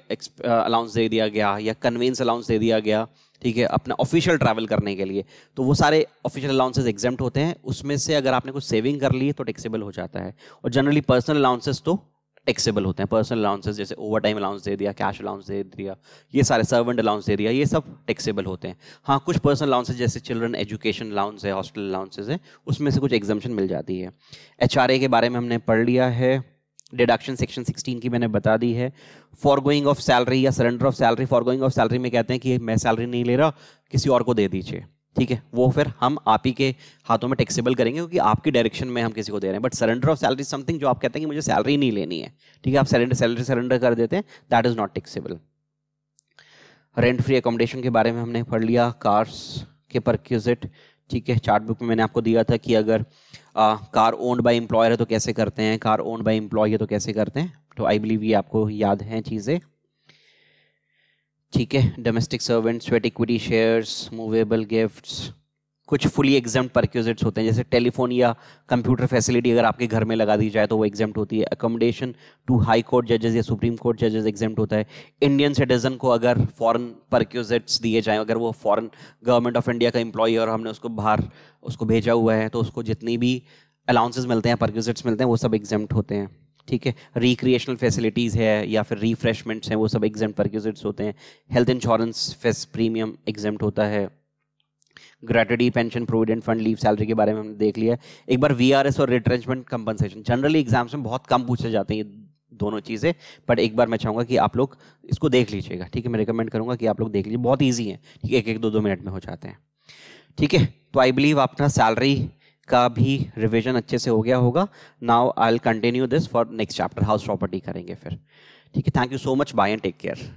अलाउंस दे दिया गया या कन्वेंस अलाउंस दे दिया गया ठीक है अपना ऑफिशियल ट्रैवल करने के लिए तो वो सारे ऑफिशियल अलाउंसेज एग्जेप्ट होते हैं उसमें से अगर आपने कुछ सेविंग कर ली है तो टैक्सेबल हो जाता है और जनरली पर्सनल अलाउंसेज तो टैक्सेबल होते हैं पर्सनल अलाउंसेज जैसे ओवर टाइम अलाउंस दे दिया कैश अलाउंस दे दिया ये सारे सर्वेंट अलाउंस दे दिया ये सब टैक्सेबल होते हैं हाँ कुछ पर्सनल अलाउंसेज जैसे चिल्ड्रन एजुकेशन अलाउंस है हॉस्टल अलाउंसेज है उसमें से कुछ एग्जामेशन मिल जाती है एच के बारे में हमने पढ़ लिया है डिडक्शन सेक्शन 16 की मैंने बता दी है फॉर गोइंग ऑफ सैलरी या surrender of salary forgoing of salary में कहते हैं कि मैं सैलरी नहीं ले रहा किसी और को दे दीजिए ठीक है वो फिर हम आप ही के हाथों में टैक्सेबल करेंगे क्योंकि आपकी डायरेक्शन में हम किसी को दे रहे हैं but surrender of salary something जो आप कहते हैं कि मुझे सैलरी नहीं लेनी है ठीक है आप सरेंडर सैलरी सरेंडर कर देते हैं that is not taxable rent free accommodation के बारे में हमने पढ़ लिया कार्स के परक्यूजिट ठीक है चार्ट बुक में मैंने आपको दिया था कि अगर कार ओन्ड बाय एम्प्लॉयर है तो कैसे करते हैं कार ओन्ड बाय एम्प्लॉय है तो कैसे करते हैं तो आई बिलीव ये आपको याद हैं चीज़ें ठीक है domestic servant sweat equity shares movable gifts कुछ फुली एग्जाम परक्यूजिट्स होते हैं जैसे टेलीफोन या कंप्यूटर फैसिलिटी अगर आपके घर में लगा दी जाए तो वो एग्जाम होती है अकोमोडेशन टू हाई कोर्ट जजेस या सुप्रीम कोर्ट जजेस एग्जाम होता है इंडियन सिटीजन को अगर फॉरेन परक्यूजिट्स दिए जाएँ अगर वो फॉरेन गवर्नमेंट ऑफ इंडिया का एम्प्लॉय और हमने उसको बाहर उसको भेजा हुआ है तो उसको जितनी भी अलाउंसेज मिलते हैं परक्यूजिट्स मिलते हैं वो सब एग्जाम होते हैं ठीक है रिक्रिएशनल फैसिलिटीज़ है या फिर रिफ्रेशमेंट्स हैं वो सब एग्जाम परक्यूजिट्स होते हैं हेल्थ इंश्योरेंस प्रीमियम एग्जाम होता है gratuity pension provident fund leave salary के बारे में हमने देख लिया एक बार वी और रिट्रेंचमेंट कंपनसेशन जनरली एग्जाम्स में बहुत कम पूछे जाते हैं दोनों चीज़ें बट एक बार मैं चाहूँगा कि आप लोग इसको देख लीजिएगा ठीक है मैं रिकमेंड करूँगा कि आप लोग देख लीजिए बहुत ईजी है ठीक है एक एक दो दो मिनट में हो जाते हैं ठीक है तो आई बिलीव अपना सैलरी का भी रिविजन अच्छे से हो गया होगा now I will continue this for next chapter house property करेंगे फिर ठीक है thank you so much bye and take care